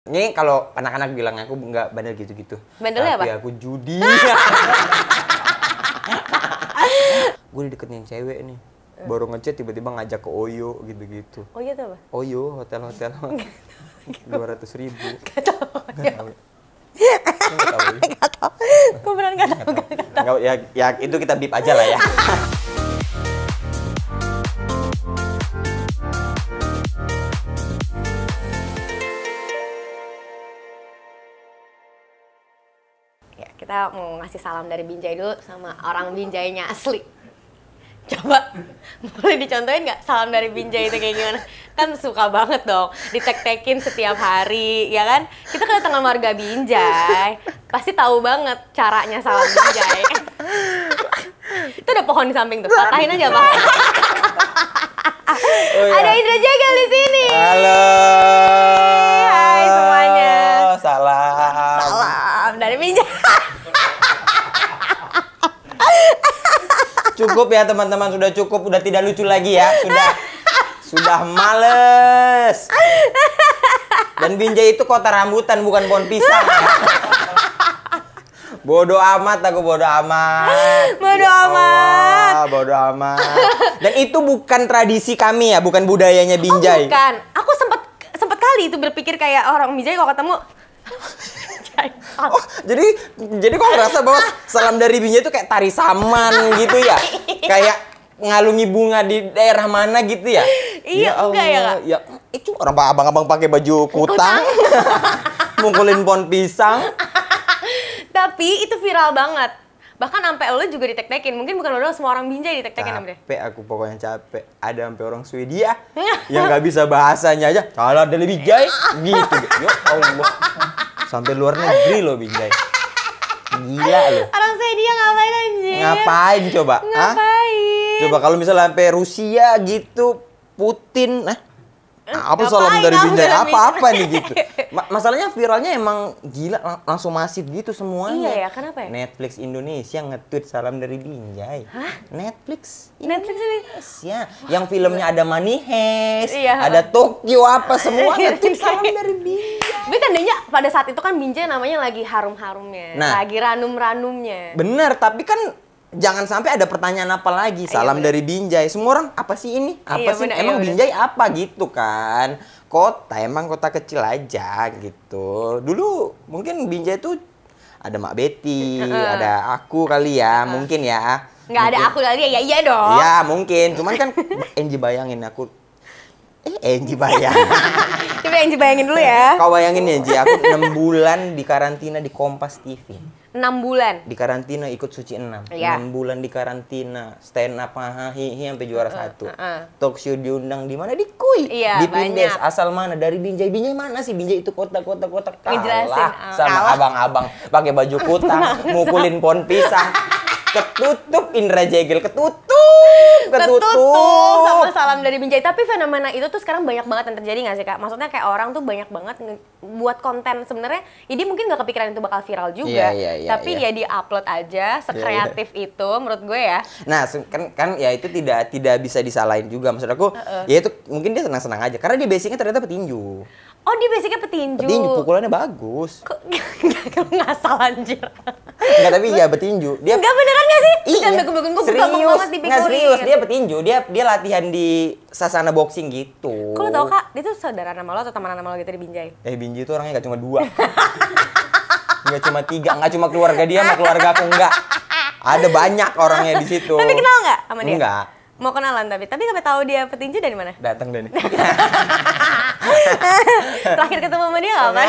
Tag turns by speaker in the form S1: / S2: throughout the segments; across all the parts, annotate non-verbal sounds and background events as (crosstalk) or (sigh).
S1: Ini kalau anak-anak bilang aku nggak bandel gitu-gitu. Bandelnya Tapi apa? aku judi. (laughs) gue dideketin cewek nih. Baru ngechat tiba-tiba ngajak ke Oyo gitu-gitu. Oyo oh itu iya apa? Oyo, hotel-hotel. (laughs) Dua ratus ribu. Gak tau. Gak tau. Gak tau. Gue beneran gak tau. Ya, ya itu kita bip aja lah ya. (laughs)
S2: kita mau ngasih salam dari Binjai dulu sama orang Binjainya asli. Coba (laughs) boleh dicontohin nggak salam dari Binjai itu kayak gimana? Kan suka banget dong ditek-tekin setiap hari, ya kan? Kita kan tengah marga Binjai, pasti tahu banget caranya salam Binjai. itu ada pohon di samping tuh, patahin aja bang. oh,
S1: iya. Ada Indra Jegel di sini. Halo. Cukup ya teman-teman, sudah cukup, udah tidak lucu lagi ya. Sudah sudah males. Dan Binjai itu kota rambutan bukan pohon pisang. Ya. Bodoh amat aku bodoh amat.
S2: Bodoh ya amat. Allah,
S1: bodoh amat. Dan itu bukan tradisi kami ya, bukan budayanya oh, Binjai. Oh,
S2: bukan. Aku sempat sempat kali itu berpikir kayak oh, orang Binjai
S1: kalau ketemu Kaisang. Oh, jadi jadi kok ngerasa bahwa salam dari Binya itu kayak tari saman gitu ya? kayak ngalungi bunga di daerah mana gitu ya? Iya, ya enggak ya, Kak? Ya, itu orang abang-abang pakai baju kutang. (laughs) mukulin pohon pisang.
S2: Tapi itu viral banget. Bahkan sampai lo juga ditek-tekin. Mungkin bukan lo semua orang Binjai ditek-tekin sama
S1: dia. aku pokoknya capek. Ada sampai orang Swedia
S2: (laughs) yang nggak
S1: bisa bahasanya aja. Kalau ada lebih jai gitu. Ya Allah sampai luar negeri loh Binjai gila loh
S2: orang saya dia
S1: ngapain anjir ngapain coba ngapain Hah? coba kalau misalnya sampai Rusia gitu Putin nah Nah, apa salam dari Binjai apa-apa nih gitu. (laughs) Masalahnya viralnya emang gila lang langsung masif gitu semuanya. Iya ya, kenapa ya? Netflix Indonesia nge-tweet salam dari Binjai. Hah? Netflix. Netflix ini. Ya, yang filmnya ada Money Heist, iya. ada Tokyo apa semua iya, nge-tweet iya. salam dari Binjai. Tapi
S2: tandanya pada saat itu kan Binjai namanya lagi harum-harumnya, nah, lagi ranum-ranumnya.
S1: Bener, tapi kan jangan sampai ada pertanyaan apa lagi. Iya, Salam iya, dari Binjai. Semua orang apa sih ini? Apa iya, sih? Bener, iya, emang iya, Binjai bener. apa gitu kan? Kota emang kota kecil aja gitu. Dulu mungkin Binjai itu ada Mak Betty, ada aku kali ya, mungkin ya.
S2: Nggak ada aku kali ya, iya dong. ya
S1: mungkin, cuman kan Enji bayangin aku Eh, Enji bayang. (laughs) Coba Enji bayangin dulu ya. Kau bayangin Enji, aku 6 bulan di karantina di Kompas TV
S2: enam bulan
S1: di karantina ikut suci enam yeah. enam bulan di karantina stand up hahihi sampai juara uh, satu uh, uh. talk show diundang di mana di
S2: kui yeah, di pindes
S1: asal mana dari binjai binjai mana sih binjai itu kota kota kota kalah uh, sama abang-abang pakai baju kutang (laughs) mukulin pohon pisang ketutup Indra Jegel ketutup ketutup, ketutup sama salam
S2: dari Binjai tapi fenomena itu tuh sekarang banyak banget yang terjadi nggak sih kak maksudnya kayak orang tuh banyak banget buat konten sebenarnya ini mungkin nggak kepikiran itu bakal viral juga yeah, yeah, yeah, tapi yeah. ya di upload aja sekreatif yeah, yeah. itu menurut gue ya
S1: nah kan kan ya itu tidak tidak bisa disalahin juga maksud aku uh -uh. ya itu mungkin dia senang senang aja karena dia basicnya ternyata petinju
S2: Oh dia basicnya petinju. Petinju
S1: pukulannya bagus. Kok (laughs) nggak salah anjir. Enggak tapi ya petinju. Dia Enggak beneran enggak sih? Iya. Bukan bego-begoin gue serius. banget dipikirin. Enggak serius, dia petinju. Dia dia latihan di sasana boxing gitu. Kok lo tau Kak,
S2: dia tuh saudara nama lo atau teman nama lo gitu di Binjai?
S1: Eh Binjai tuh orangnya enggak cuma dua. Enggak (laughs) cuma tiga, enggak cuma keluarga dia sama keluarga aku enggak. Ada banyak orangnya di situ. Tapi kenal nggak sama dia? Enggak
S2: mau kenalan tapi tapi sampai tahu dia petinju dari mana datang deh nih terakhir ketemu sama dia apa?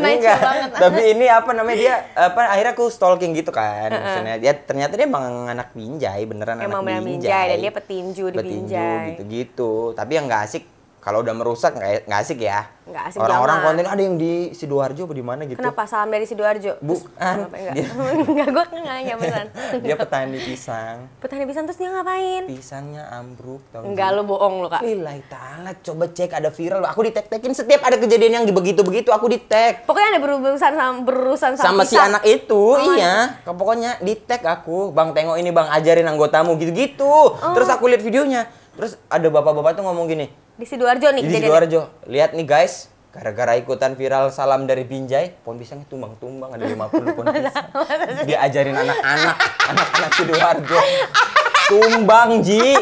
S2: enggak (laughs) banget tapi
S1: ini apa namanya dia apa akhirnya aku stalking gitu kan maksudnya. dia ternyata dia emang anak binjai beneran emang anak binjai. dan dia
S2: petinju di petinju binjai. gitu
S1: gitu tapi yang nggak asik kalau udah merusak nggak e-, nggak asik ya.
S2: Nggak asik Orang-orang konten ah, ada
S1: yang di sidoarjo apa di mana gitu. Kenapa
S2: salam dari sidoarjo? Bukan. Enggak, enggak gue nanya
S1: beneran. dia petani pisang. Petani pisang terus dia ngapain? Pisangnya ambruk. Tahu enggak lu bohong lu kak. Nilai taala coba cek ada viral. Aku di tag tagin setiap ada kejadian yang begitu begitu aku di tag. Pokoknya ada berurusan sama berurusan sama, sama si anak itu. Oh, iya. Pokoknya di tag aku. Bang tengok ini bang ajarin anggotamu gitu-gitu. Oh. Terus aku lihat videonya. Terus ada bapak-bapak tuh ngomong gini, di Sidoarjo nih. Di Sidoarjo. Lihat nih guys, gara-gara ikutan viral salam dari Binjai, pohon pisangnya tumbang-tumbang ada 50 pohon (laughs) pisang. Diajarin anak-anak, anak-anak Sidoarjo. Tumbang, Ji.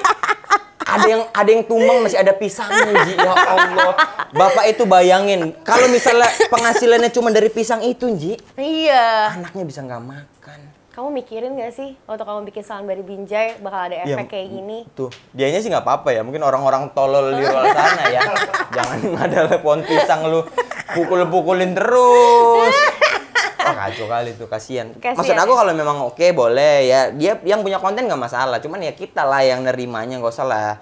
S1: Ada yang ada yang tumbang masih ada pisangnya, Ji. Ya Allah. Bapak itu bayangin, kalau misalnya penghasilannya cuma dari pisang itu, Ji. Iya. Anaknya bisa nggak makan
S2: kamu mikirin gak sih waktu kamu bikin salam dari Binjai bakal ada ya, efek ya, kayak gini?
S1: Tuh, dianya sih nggak apa-apa ya. Mungkin orang-orang tolol di luar sana ya. (laughs) Jangan ada pohon pisang lu pukul-pukulin terus. oh, kacau kali tuh, kasihan. Maksud aku ya. kalau memang oke okay, boleh ya. Dia yang punya konten nggak masalah. Cuman ya kita lah yang nerimanya nggak usah lah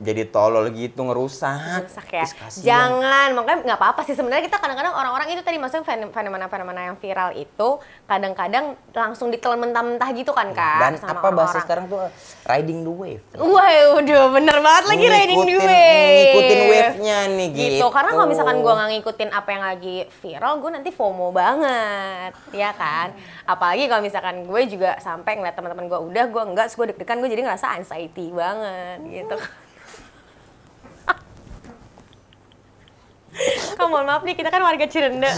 S1: jadi tolol gitu ngerusak. Rusak ya. Jangan,
S2: makanya nggak apa-apa sih sebenarnya kita kadang-kadang orang-orang itu tadi maksudnya fenomena-fenomena yang viral itu kadang-kadang langsung ditelan mentah-mentah gitu kan kan. Dan sama apa orang bahasa
S1: sekarang tuh riding the wave. Wah, udah bener banget lagi ngikutin, riding the wave. Ngikutin wave-nya nih gitu. gitu.
S2: Karena kalau misalkan gua nggak ngikutin apa yang lagi viral, gua nanti FOMO banget, ya kan? Apalagi kalau misalkan gue juga sampai ngeliat teman-teman gue udah, gue enggak, gue deg-degan, gue jadi ngerasa anxiety banget gitu. Kan. Kamu mohon maaf nih, kita kan warga Cirende.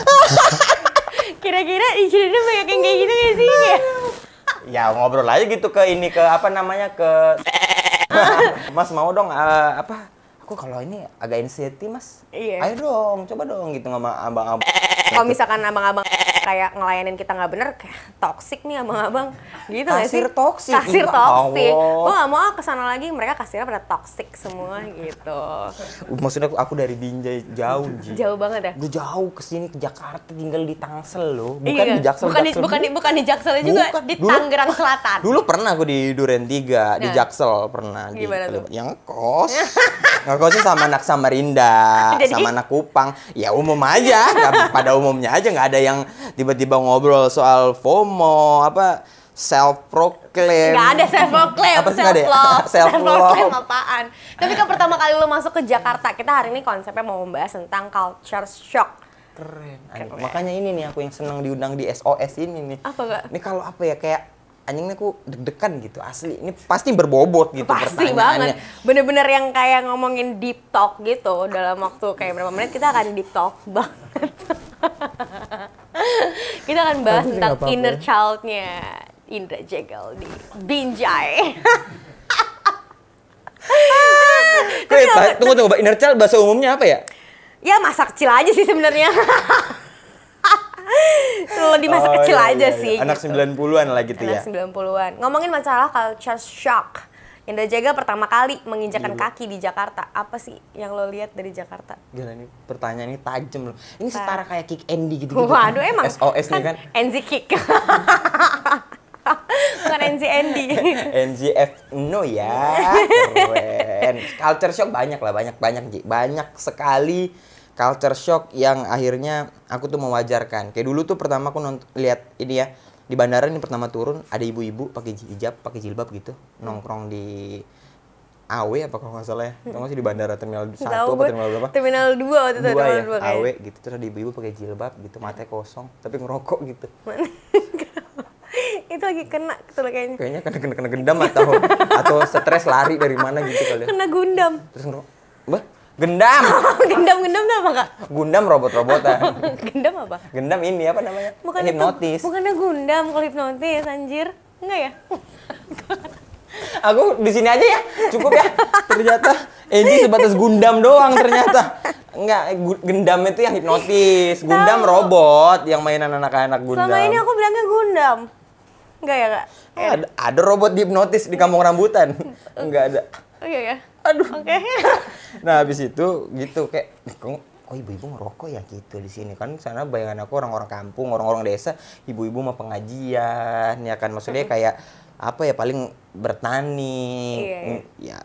S2: Kira-kira di Cirende banyak yang kayak gitu gak sih?
S1: Ya? ngobrol aja gitu ke ini ke apa namanya ke Mas mau dong uh, apa? Aku kalau ini agak anxiety, Mas. Iya. Ayo dong, coba dong gitu sama abang-abang. Kalau
S2: misalkan abang-abang kayak ngelayanin kita nggak bener kayak toxic nih abang-abang gitu kasir gak sih? toxic kasir toxic gue nggak mau ah, kesana lagi mereka kasirnya pada toxic semua gitu
S1: maksudnya aku, dari Binjai jauh Ji. jauh
S2: banget ya gue jauh
S1: kesini ke Jakarta tinggal di Tangsel loh bukan iya. di Jaksel bukan Jaksel, di, bukan, di,
S2: bukan di Jaksel juga bukan. di Tangerang Selatan dulu
S1: pernah aku di Duren 3 nah. di Jaksel pernah gitu. Gimana di, tuh? yang kos (laughs) kosnya sama anak Samarinda (laughs) Jadi... sama anak Kupang ya umum aja pada umumnya aja nggak ada yang tiba-tiba ngobrol soal FOMO apa self proclaim nggak ada self proclaim apa ya? self (laughs) love self proclaim
S2: apaan tapi kan pertama kali lo masuk ke Jakarta kita hari ini konsepnya mau membahas tentang culture shock
S1: keren, keren. makanya ini nih aku yang senang diundang di SOS ini nih apa gak? ini kalau apa ya kayak anjingnya aku deg-degan gitu asli ini pasti berbobot gitu pasti banget
S2: bener-bener yang kayak ngomongin deep talk gitu dalam waktu kayak berapa menit kita akan deep talk banget (laughs) Kita akan bahas Tapi tentang apa -apa. inner ya. childnya Indra Jegal di Binjai.
S1: Wait, (laughs) ya, tunggu tunggu, inner child bahasa umumnya apa ya?
S2: Ya masa kecil aja sih sebenarnya. (laughs) Lebih masa oh, kecil iya, aja iya, iya. sih. Anak gitu.
S1: 90-an lah gitu Anak ya. Anak
S2: 90-an. Ngomongin masalah culture shock. Indra Jaga pertama kali menginjakan Gila. kaki di Jakarta. Apa sih yang lo lihat dari Jakarta?
S1: Gila nih pertanyaan ini tajam loh. Ini setara kayak kick Andy gitu gitu. Waduh emang. SOS kan, nih kan.
S2: NZ kan? kick. (laughs) Bukan NZ Andy.
S1: (laughs) NZF no ya. Keren. Culture shock banyak lah, banyak banyak Ji. Banyak sekali culture shock yang akhirnya aku tuh mewajarkan. Kayak dulu tuh pertama aku lihat ini ya, di bandara ini pertama turun ada ibu-ibu pakai hijab pakai jilbab gitu hmm. nongkrong di AW apa kalau nggak salah ya tau hmm. sih di bandara terminal satu apa terminal berapa terminal
S2: dua waktu itu dua ya 2, AW
S1: gitu terus ada ibu-ibu pakai jilbab gitu hmm. mata kosong tapi ngerokok gitu
S2: (laughs) itu lagi kena tuh gitu kayaknya
S1: kayaknya kena kena, kena gendam atau atau stres lari dari mana gitu kali ya.
S2: kena gundam
S1: terus ngerokok mbak (laughs) Gendam.
S2: gendam gendam apa kak?
S1: Gundam robot-robotan.
S2: (laughs) gendam apa?
S1: Gendam ini apa
S2: namanya? Bukan hipnotis. bukannya Gundam kalau hipnotis anjir. Enggak ya?
S1: (laughs) Aku di sini aja ya. Cukup ya. Ternyata Eji sebatas Gundam doang ternyata. Enggak, gendam itu yang hipnotis. Gundam Tau. robot yang mainan anak-anak Gundam. Selama ini aku
S2: bilangnya Gundam. Enggak ya, Kak?
S1: Ada, ada robot hipnotis di kampung rambutan. Enggak ada.
S2: Oh iya ya aduh oke okay.
S1: (laughs) nah habis itu gitu kayak oh ibu-ibu ngerokok ya gitu di sini kan sana bayangan aku orang-orang kampung orang-orang desa ibu-ibu mah pengajian ya kan maksudnya kayak apa ya paling bertani iya, iya. Mm, ya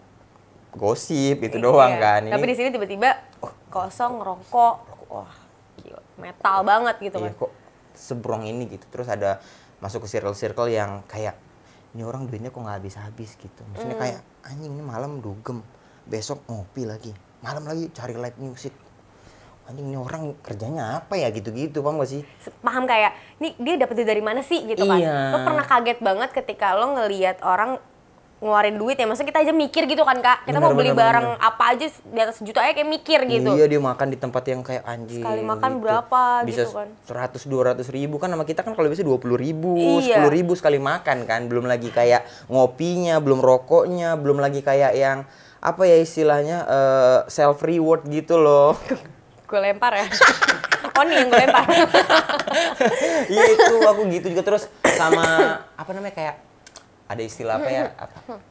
S1: gosip itu iya. doang iya. kan tapi di sini
S2: tiba-tiba oh, kosong ngerokok wah gila, metal banget gitu iya, kan
S1: kok sebrong ini gitu terus ada masuk ke circle-circle yang kayak ini orang duitnya kok nggak habis-habis gitu maksudnya mm. kayak anjing ini malam dugem besok ngopi lagi malam lagi cari live music anjing ini orang kerjanya apa ya gitu-gitu paham gak sih
S2: paham kayak ini dia dapetnya dari mana sih gitu kan. iya. kan lo pernah kaget banget ketika lo ngelihat orang ngeluarin duit ya masa kita aja mikir gitu kan kak kita bener, mau beli bener, barang bener. apa aja di atas juta aja kayak mikir iya, gitu iya dia
S1: makan di tempat yang kayak anjing sekali makan gitu. berapa bisa gitu kan seratus dua ratus ribu kan sama kita kan kalau bisa dua puluh ribu iya. sepuluh iya. ribu sekali makan kan belum lagi kayak ngopinya belum rokoknya belum lagi kayak yang apa ya istilahnya uh, eh, self reward gitu loh
S2: (laughs) gue lempar ya (laughs) oh nih yang gue lempar
S1: (laughs) iya itu aku gitu juga terus sama
S2: apa namanya kayak
S1: ada istilah apa ya apa hmm.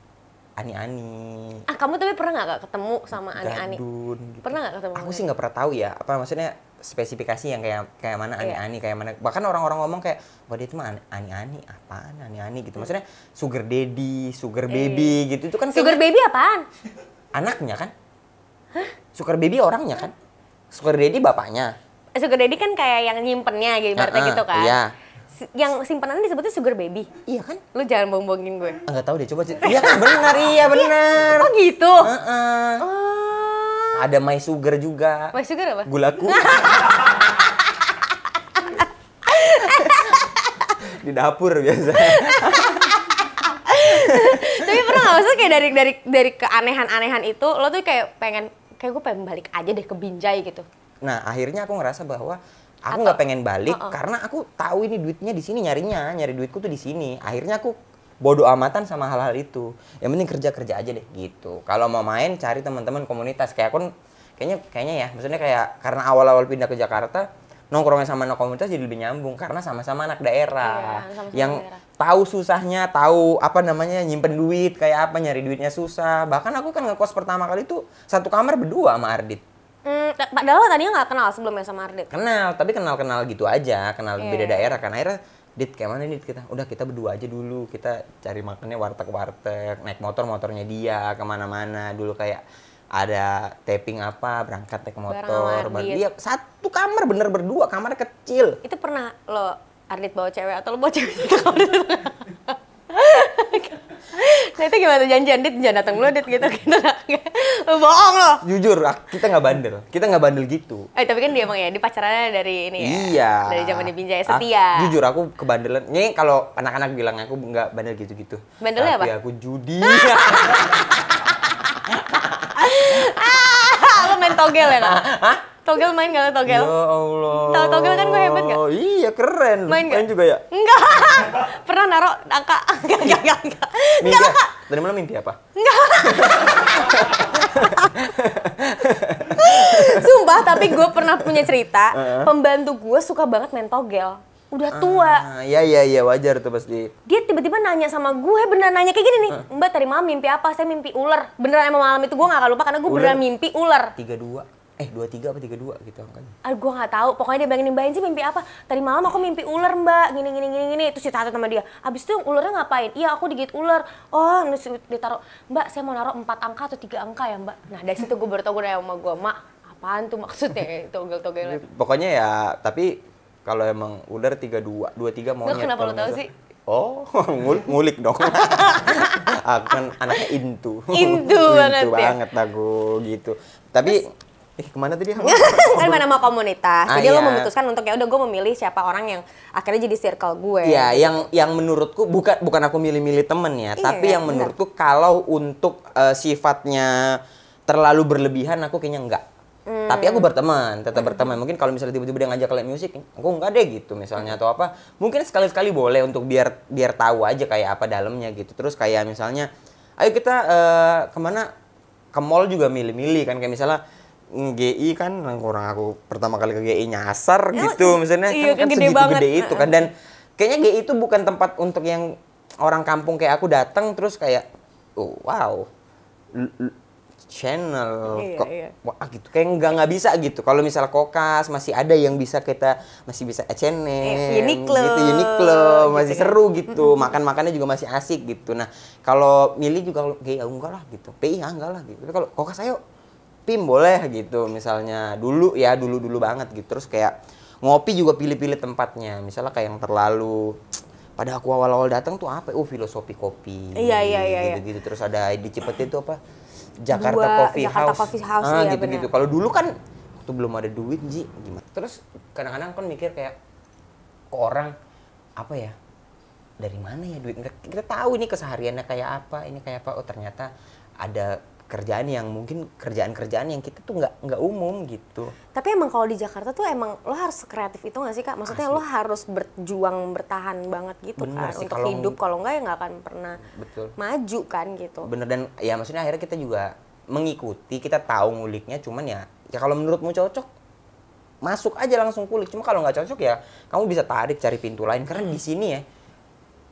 S1: ani-ani. Ah
S2: kamu tapi pernah nggak ketemu sama ani-ani?
S1: Gitu. Pernah nggak ketemu? Aku sih nggak pernah tahu ya. Apa maksudnya spesifikasi yang kayak kayak mana iya. ani-ani, kayak mana. Bahkan orang-orang ngomong kayak, wah dia itu mah ani-ani, apaan ani-ani gitu. Hmm. Maksudnya sugar daddy, sugar iya. baby eh. gitu. Itu kan sugar
S2: baby apaan?
S1: Anaknya kan? Hah? Sugar baby orangnya kan? Sugar daddy bapaknya.
S2: Eh, sugar daddy kan kayak yang nyimpennya gitu, uh -uh, gitu kan? Iya yang simpanan disebutnya sugar baby. Iya kan? Lu jangan bohong-bohongin gue.
S1: Enggak tahu deh, coba Iya kan benar, iya (laughs) benar. Oh gitu. Uh
S2: -uh.
S1: Ada my sugar juga. My sugar apa? Gulaku. (laughs) Di dapur biasa.
S2: Tapi pernah gak maksudnya kayak dari dari dari keanehan-anehan itu lo tuh kayak pengen kayak gue pengen balik aja deh ke Binjai gitu.
S1: Nah, akhirnya aku ngerasa bahwa aku nggak pengen balik uh -uh. karena aku tahu ini duitnya di sini nyarinya nyari duitku tuh di sini akhirnya aku bodoh amatan sama hal-hal itu yang penting kerja kerja aja deh gitu kalau mau main cari teman-teman komunitas kayak aku kayaknya kayaknya ya maksudnya kayak karena awal-awal pindah ke Jakarta nongkrongnya sama anak komunitas jadi lebih nyambung karena sama-sama anak daerah iya, sama -sama yang daerah. tahu susahnya tahu apa namanya nyimpen duit kayak apa nyari duitnya susah bahkan aku kan ngekos pertama kali itu satu kamar berdua sama Ardit
S2: Hmm, padahal tadinya nggak kenal sebelumnya sama Ardit.
S1: Kenal, tapi kenal-kenal gitu aja, kenal yeah. beda daerah kan. Akhirnya Dit, kayak mana Dit kita? Udah kita berdua aja dulu, kita cari makannya warteg-warteg, naik motor motornya dia kemana-mana. Dulu kayak ada taping apa, berangkat naik motor, bareng dia. Iya, satu kamar bener berdua, kamar kecil.
S2: Itu pernah lo Ardit bawa cewek atau lo bawa cewek? (laughs) nah itu gimana janjian Dit jangan datang dulu Dit gitu gitu (laughs) Bohong loh.
S1: Jujur, kita nggak bandel. Kita nggak bandel gitu.
S2: Eh tapi kan dia emang ya, dia pacarannya dari ini ya. Iya. Dari zaman di Binjai setia. Ah,
S1: jujur aku kebandelan. Nih kalau anak-anak bilang aku nggak bandel gitu-gitu. Bandelnya tapi apa? aku judi. (laughs)
S2: togel ya kak? (laughs) Hah? Togel main gak togel? Ya
S1: Allah. Tau
S2: togel kan gue hebat gak?
S1: Iya keren. Main, main juga ya?
S2: Enggak. (laughs) Pernah naro angka. Enggak, (laughs)
S1: enggak, enggak. Enggak, mimpi, enggak, ya? kak. Dari mana mimpi apa? Enggak.
S2: Sumpah, tapi gue pernah punya cerita. Uh -huh. Pembantu gue suka banget main togel udah tua.
S1: Ah, iya iya iya wajar tuh pasti.
S2: Dia tiba-tiba nanya sama gue beneran nanya kayak gini nih. Ah. Mbak tadi malam mimpi apa? Saya mimpi ular. Beneran emang malam itu gue gak akan lupa karena gue beneran mimpi ular.
S1: tiga dua eh dua tiga apa tiga dua gitu angkanya.
S2: Ah gue nggak tahu, pokoknya dia bayangin mbain sih mimpi apa. Tadi malam aku mimpi ular, Mbak. Gini gini gini gini. Terus ditata sama dia. abis itu ularnya ngapain? Iya, aku digigit ular. Oh, terus ditaruh. Mbak, saya mau naruh empat angka atau tiga angka ya, Mbak. Nah, dari situ gue baru tahu sama gue, Mak, apaan tuh maksudnya togel (laughs) togel
S1: Pokoknya ya, tapi kalau emang ular 32, 23 mau Duh, kenapa lo tau sih? Oh, (laughs) ngul ngulik dong. akan (laughs) anaknya intu. Intu banget. (laughs) intu banget ya? aku gitu. Tapi eh kemana tadi? kan mana
S2: mau komunitas. Ah, jadi iya. lo memutuskan untuk ya udah gue memilih siapa orang yang akhirnya jadi circle gue. Iya,
S1: yang yang menurutku bukan bukan aku milih-milih temen ya, iya, tapi yang menurutku menurutku kalau untuk uh, sifatnya terlalu berlebihan aku kayaknya enggak tapi aku hmm. berteman, tetap hmm. berteman. Mungkin kalau misalnya tiba-tiba dia ngajak live musik aku enggak deh gitu misalnya hmm. atau apa. Mungkin sekali-sekali boleh untuk biar biar tahu aja kayak apa dalamnya gitu. Terus kayak misalnya, ayo kita uh, kemana? Ke mall juga milih-milih kan kayak misalnya GI kan kurang aku pertama kali ke GI nyasar ya, gitu misalnya iya, kan, kan, kan segitu banget. gede itu kan dan kayaknya GI itu bukan tempat untuk yang orang kampung kayak aku datang terus kayak oh, wow channel iya, kok iya. wah gitu kayak nggak nggak bisa gitu kalau misalnya kokas masih ada yang bisa kita masih bisa channel iya, eh, Uniqlo gitu Uniqlo gitu, masih kan. (laughs) gitu. seru gitu makan makannya juga masih asik gitu nah kalau milih juga kayak kayak enggak lah gitu PI ya enggak lah gitu kalau kokas ayo pim boleh gitu misalnya dulu ya dulu dulu banget gitu terus kayak ngopi juga pilih-pilih tempatnya misalnya kayak yang terlalu pada aku awal-awal datang tuh apa oh filosofi kopi iya iya iya gitu, gitu terus ada di Cipete itu apa Jakarta dua, Coffee Jakarta House. Coffee House ah, ya, gitu-gitu. Kalau dulu kan waktu belum ada duit, Ji, gimana? Terus kadang-kadang kan mikir kayak ke orang apa ya? Dari mana ya duit? Kita, kita tahu ini kesehariannya kayak apa, ini kayak apa. Oh, ternyata ada kerjaan yang mungkin kerjaan-kerjaan yang kita tuh nggak nggak umum gitu.
S2: Tapi emang kalau di Jakarta tuh emang lo harus kreatif itu nggak sih kak? Maksudnya Asli. lo harus berjuang bertahan banget gitu Bener kan sih, untuk kalo hidup. Kalau nggak ya nggak akan pernah
S1: betul. maju kan gitu. Bener dan ya maksudnya akhirnya kita juga mengikuti kita tahu nguliknya cuman ya ya kalau menurutmu cocok masuk aja langsung kulik cuma kalau nggak cocok ya kamu bisa tarik cari pintu lain karena hmm. di sini ya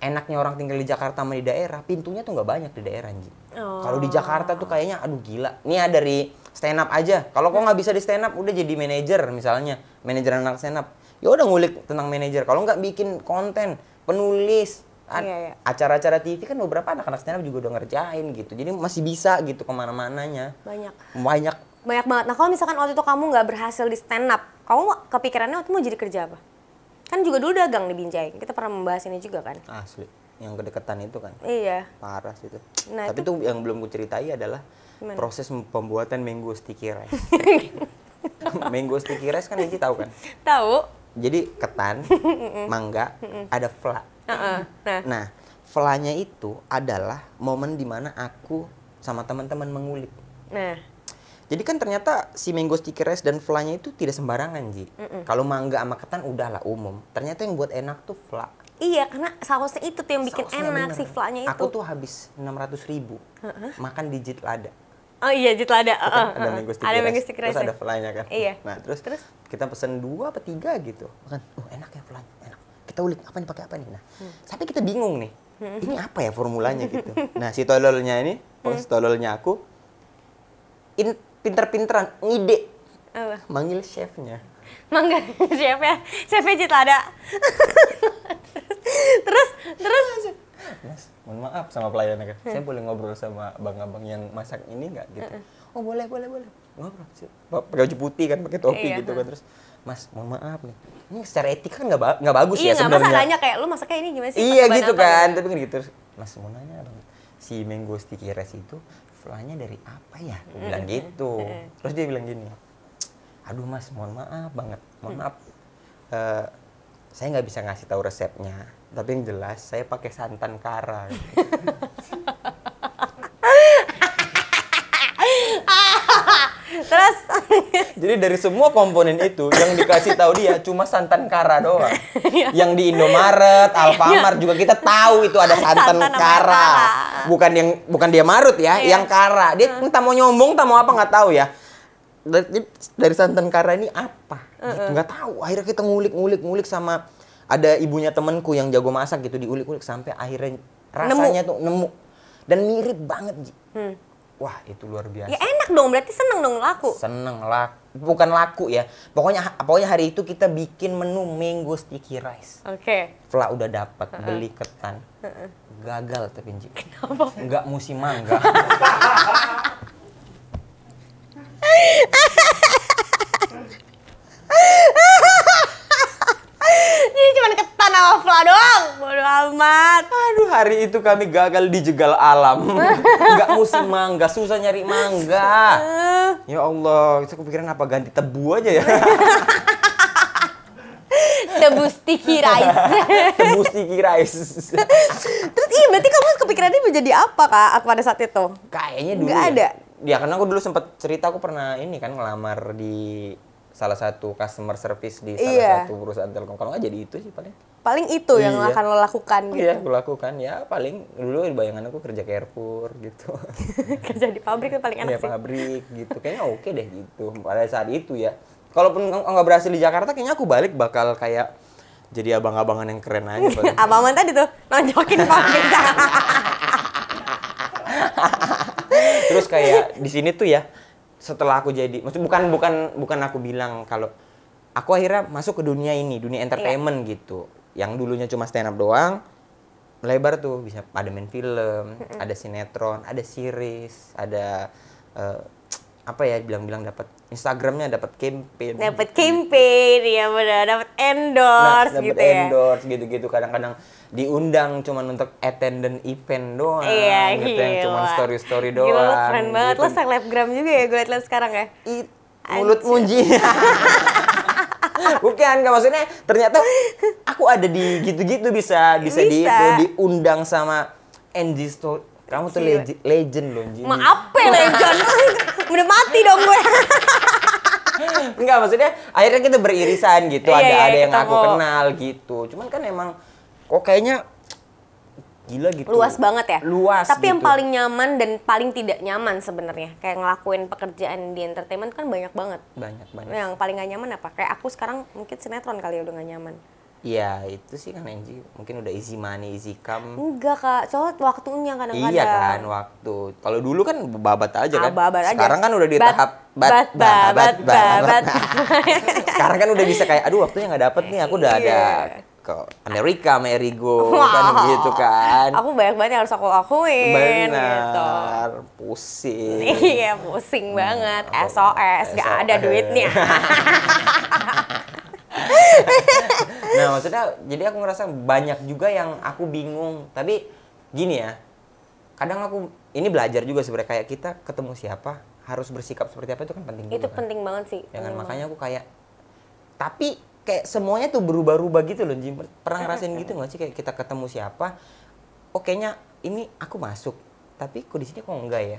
S1: enaknya orang tinggal di Jakarta sama di daerah, pintunya tuh nggak banyak di daerah Ji. Oh. Kalau di oh. Jakarta tuh kayaknya aduh gila. ini ada dari stand up aja. Kalau kok nggak bisa di stand up udah jadi manajer misalnya, manajer anak stand up. Ya udah ngulik tentang manajer. Kalau nggak bikin konten, penulis, iya, iya. acara-acara TV kan beberapa anak-anak stand up juga udah ngerjain gitu. Jadi masih bisa gitu kemana-mananya. Banyak. Banyak. Banyak banget. Nah kalau misalkan waktu itu kamu nggak berhasil di stand up, kamu kepikirannya waktu itu mau jadi kerja
S2: apa? kan juga dulu dagang di Binjai kita pernah membahas ini juga kan
S1: asli yang kedekatan itu kan iya parah sih itu nah, tapi itu... tuh yang belum gue ceritai adalah Gimana? proses pembuatan mango sticky rice (laughs) mango sticky rice kan Cici tahu kan tahu jadi ketan (laughs) mangga ada fla uh
S2: -uh. nah,
S1: nah flanya itu adalah momen dimana aku sama teman-teman mengulik nah jadi kan ternyata si mango sticky rice dan flanya itu tidak sembarangan, Ji. Mm -mm. Kalau mangga sama ketan udahlah umum. Ternyata yang buat enak tuh fla.
S2: Iya, karena sausnya itu tuh yang bikin sausnya enak bener. si flanya itu. Aku tuh
S1: habis 600 ribu uh -huh. makan digit lada.
S2: Oh iya, digit lada. Uh -huh. Kan ada mango sticky, ada rice, mango sticky terus ada flanya kan. Iya.
S1: Nah, terus, terus kita pesen dua atau tiga gitu. Makan, oh enak ya flanya, enak. Kita ulik, apa nih pakai apa nih? Nah, hmm. sampai kita bingung nih. Hmm. Ini apa ya formulanya gitu. (laughs) Nah, si tololnya ini, hmm. tololnya aku, in, pinter-pinteran ngide. Apa? Manggil chefnya.
S2: Manggil (laughs) chefnya. Chefnya ada. (laughs)
S1: terus terus Mas, mohon maaf sama pelayannya kan. Hmm. Saya boleh ngobrol sama abang-abang yang masak ini nggak gitu. Uh -uh. Oh, boleh, boleh, boleh. Ngobrol. Pakai baju putih kan, pakai topi iya, gitu hmm. kan. Terus Mas, mohon maaf nih. Ini secara etika kan nggak ba bagus iya, ya sebenarnya. Iya, nggak masalahnya
S2: kayak lu masaknya ini gimana sih? Iya gitu kan. Apa?
S1: Gitu. Tapi kan gitu. Mas, mau nanya dong. Si mango sticky rice itu masalahnya dari apa ya? Gue bilang gitu. Terus dia bilang gini, aduh mas, mohon maaf banget, mohon mm. maaf. Uh, saya nggak bisa ngasih tahu resepnya, tapi yang jelas saya pakai santan kara. (laughs) Terus jadi dari semua komponen itu yang dikasih tahu dia cuma santan kara doang. (laughs) Iya. yang di Indomaret, iya. Alfamart juga kita tahu itu ada santan, santan kara. Bukan yang bukan dia marut ya, iya. yang kara. Dia entah mau nyombong, entah mau apa nggak tahu ya. Dari, dari santan kara ini apa? Gitu. Nggak tahu. Akhirnya kita ngulik-ngulik-ngulik sama ada ibunya temenku yang jago masak gitu diulik-ulik sampai akhirnya rasanya nemu. tuh nemu dan mirip banget. Hmm wah itu luar biasa. Ya enak dong, berarti seneng dong laku. Seneng laku, bukan laku ya. Pokoknya pokoknya hari itu kita bikin menu mango sticky rice. Oke. Okay. udah dapat uh -uh. beli ketan, uh -uh. gagal tapi Ji. Kenapa? Enggak musim mangga. (laughs)
S2: Jadi cuma ketan sama fla doang.
S1: Bodoh amat. Aduh, hari itu kami gagal dijegal alam. Enggak (laughs) musim mangga, susah nyari mangga. Eh. ya Allah, itu kepikiran apa ganti tebu aja ya. (laughs)
S2: Tebu sticky rice.
S1: (laughs) Tebu sticky rice.
S2: Terus iya berarti kamu kepikirannya jadi apa kak pada saat itu? Kayaknya dulu Gak ya. ada.
S1: Ya karena aku dulu sempat cerita aku pernah ini kan ngelamar di salah satu customer service di salah yeah. satu perusahaan telkom kalau nggak jadi itu sih paling
S2: paling itu iya. yang akan lo lakukan iya, gitu iya
S1: aku lakukan ya paling dulu bayangan aku kerja gitu
S2: (laughs) kerja di pabrik itu paling enak ya, sih
S1: pabrik gitu kayaknya oke okay deh gitu pada saat itu ya kalaupun nggak berhasil di Jakarta kayaknya aku balik bakal kayak jadi abang-abangan yang keren aja abang (laughs) abang
S2: tadi tuh nonjokin pabrik (laughs)
S1: terus kayak di sini tuh ya setelah aku jadi maksud bukan bukan bukan aku bilang kalau aku akhirnya masuk ke dunia ini dunia iya. entertainment yeah. gitu yang dulunya cuma stand up doang lebar tuh bisa ada main film mm-hmm. ada sinetron ada series ada uh, apa ya bilang-bilang dapat Instagramnya dapat campaign dapat
S2: campaign ya benar dapat
S1: endorse nah, dapet gitu ya. endorse ya. gitu-gitu kadang-kadang diundang cuman untuk attendant event doang iya, gitu yang cuman story story doang gila, lo keren banget gitu. lo
S2: selebgram juga ya gue liat sekarang ya It,
S1: mulut munji (laughs) bukan nggak maksudnya ternyata aku ada di gitu-gitu bisa bisa, bisa. di itu diundang sama NG Store kamu tuh legend, legend loh Jini.
S2: Maaf ya legend (laughs) udah mati
S1: dong gue Enggak maksudnya akhirnya kita beririsan gitu, iya, ada iya, ada yang aku kenal gitu. Cuman kan emang kok kayaknya gila gitu. Luas banget ya. Luas. Tapi gitu. yang paling
S2: nyaman dan paling tidak nyaman sebenarnya, kayak ngelakuin pekerjaan di entertainment kan banyak banget.
S1: Banyak banget. Yang
S2: paling gak nyaman apa? Kayak aku sekarang mungkin sinetron kali ya udah gak nyaman.
S1: Iya itu sih kan Enji mungkin udah easy money easy come.
S2: Enggak kak, soalnya waktunya kan kadang Iya kan
S1: waktu. Kalau dulu kan babat aja kan. Ah, babat aja. Sekarang kan udah di bat, tahap bat bat babat babat. babat. babat. (laughs) Sekarang kan udah bisa kayak aduh waktunya nggak dapet nih aku udah yeah. ada iya ke Amerika Merigo kan gitu kan.
S2: Aku banyak banget yang harus aku lakuin gitu. Benar.
S1: gitu. Pusing. iya,
S2: pusing hmm. banget. SOS, SOS. gak ada duitnya.
S1: (laughs) nah, maksudnya jadi aku ngerasa banyak juga yang aku bingung. Tapi gini ya. Kadang aku ini belajar juga sebenarnya kayak kita ketemu siapa harus bersikap seperti apa itu kan penting itu juga, kan. penting kan? banget sih Jangan ya hmm. makanya aku kayak tapi kayak semuanya tuh berubah-ubah gitu loh Pernah ngerasain gitu nggak sih kayak kita ketemu siapa? Oh kayaknya ini aku masuk tapi kok di sini kok enggak ya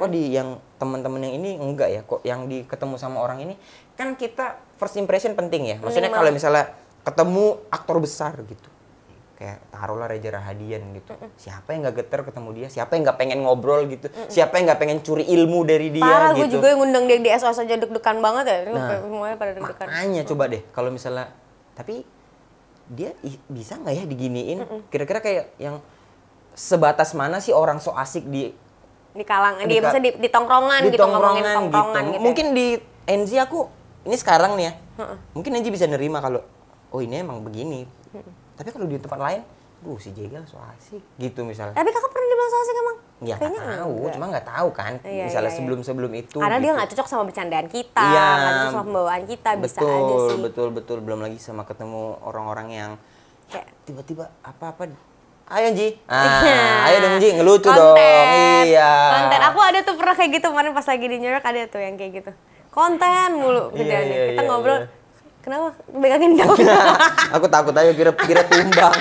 S1: kok di yang teman-teman yang ini enggak ya kok yang di ketemu sama orang ini kan kita first impression penting ya maksudnya kalau misalnya ketemu aktor besar gitu kayak taruhlah Reza Rahadian gitu. Mm-mm. Siapa yang nggak geter ketemu dia? Siapa yang nggak pengen ngobrol gitu? Mm-mm. Siapa yang nggak pengen curi ilmu dari dia Parah, gitu? gue juga
S2: yang ngundang dia di SOS aja deg-degan banget ya. Nah, semuanya pada deg-degan. Makanya
S1: coba deh kalau misalnya tapi dia bisa nggak ya diginiin? Mm-mm. Kira-kira kayak yang sebatas mana sih orang so asik di
S2: di kalangan di, di, di, di tongkrongan gitu tongkrongan, ngomongin tongkrongan gitu. gitu. Ya. Mungkin
S1: di NZ aku ini sekarang nih ya. Mm-mm. Mungkin NZ bisa nerima kalau oh ini emang begini. Mm-mm tapi kalau di tempat lain Duh si Jegel so asik gitu misalnya. Tapi
S2: kakak pernah dibilang so
S1: asik emang? Iya. Kayaknya gak tahu, enggak. cuma nggak tahu kan. Iya, iya misalnya iya. sebelum-sebelum iya. itu. Karena gitu. dia
S2: nggak cocok sama bercandaan kita, iya, gak cocok sama pembawaan kita, betul, bisa aja sih.
S1: Betul, betul, belum lagi sama ketemu orang-orang yang kayak tiba-tiba
S2: apa-apa Ayo Ji.
S1: Ah, iya. ayo dong Ji, ngelucu Konten. dong. Iya. Konten.
S2: Aku ada tuh pernah kayak gitu kemarin pas lagi di New York ada tuh yang kayak gitu. Konten mulu kerjaannya. Iya, iya, kita iya, ngobrol. Iya Kenapa? Megangin jauh.
S1: (laughs) aku takut aja kira kira tumbang.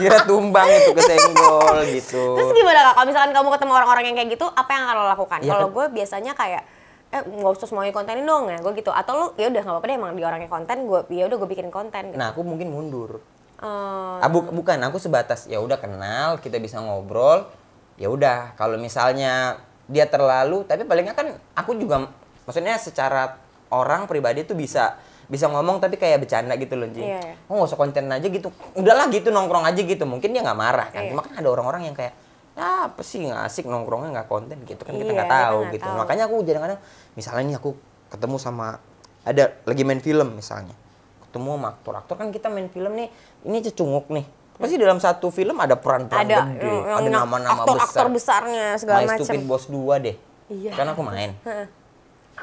S1: Kira tumbang itu kesenggol gitu. Terus gimana
S2: Kak? Kalau misalkan kamu ketemu orang-orang yang kayak gitu, apa yang akan lo lakukan? Ya, kalau kan? gue biasanya kayak eh nggak usah semuanya kontenin dong ya gue gitu atau lu ya udah nggak apa-apa deh emang di orangnya konten gue ya udah gue bikin konten gitu. nah
S1: aku mungkin mundur uh... ah, bukan aku sebatas ya udah kenal kita bisa ngobrol ya udah kalau misalnya dia terlalu tapi palingnya kan aku juga maksudnya secara orang pribadi tuh bisa bisa ngomong tapi kayak bercanda gitu loh Ji. Yeah, iya. Oh nggak usah konten aja gitu. Udahlah gitu nongkrong aja gitu. Mungkin dia nggak marah kan. Yeah. Cuma kan ada orang-orang yang kayak ah, apa sih nggak asik nongkrongnya nggak konten gitu kan yeah, kita iya, nggak tahu kita gitu. Tahu. Makanya aku kadang-kadang misalnya nih aku ketemu sama ada lagi main film misalnya ketemu sama aktor-aktor kan kita main film nih ini cecunguk nih pasti dalam satu film ada peran-peran ada, gede, yang, ada nama-nama aktor, besar. Aktor aktor besarnya segala macam. My Stupid Boss 2 deh. Iya. Kan aku main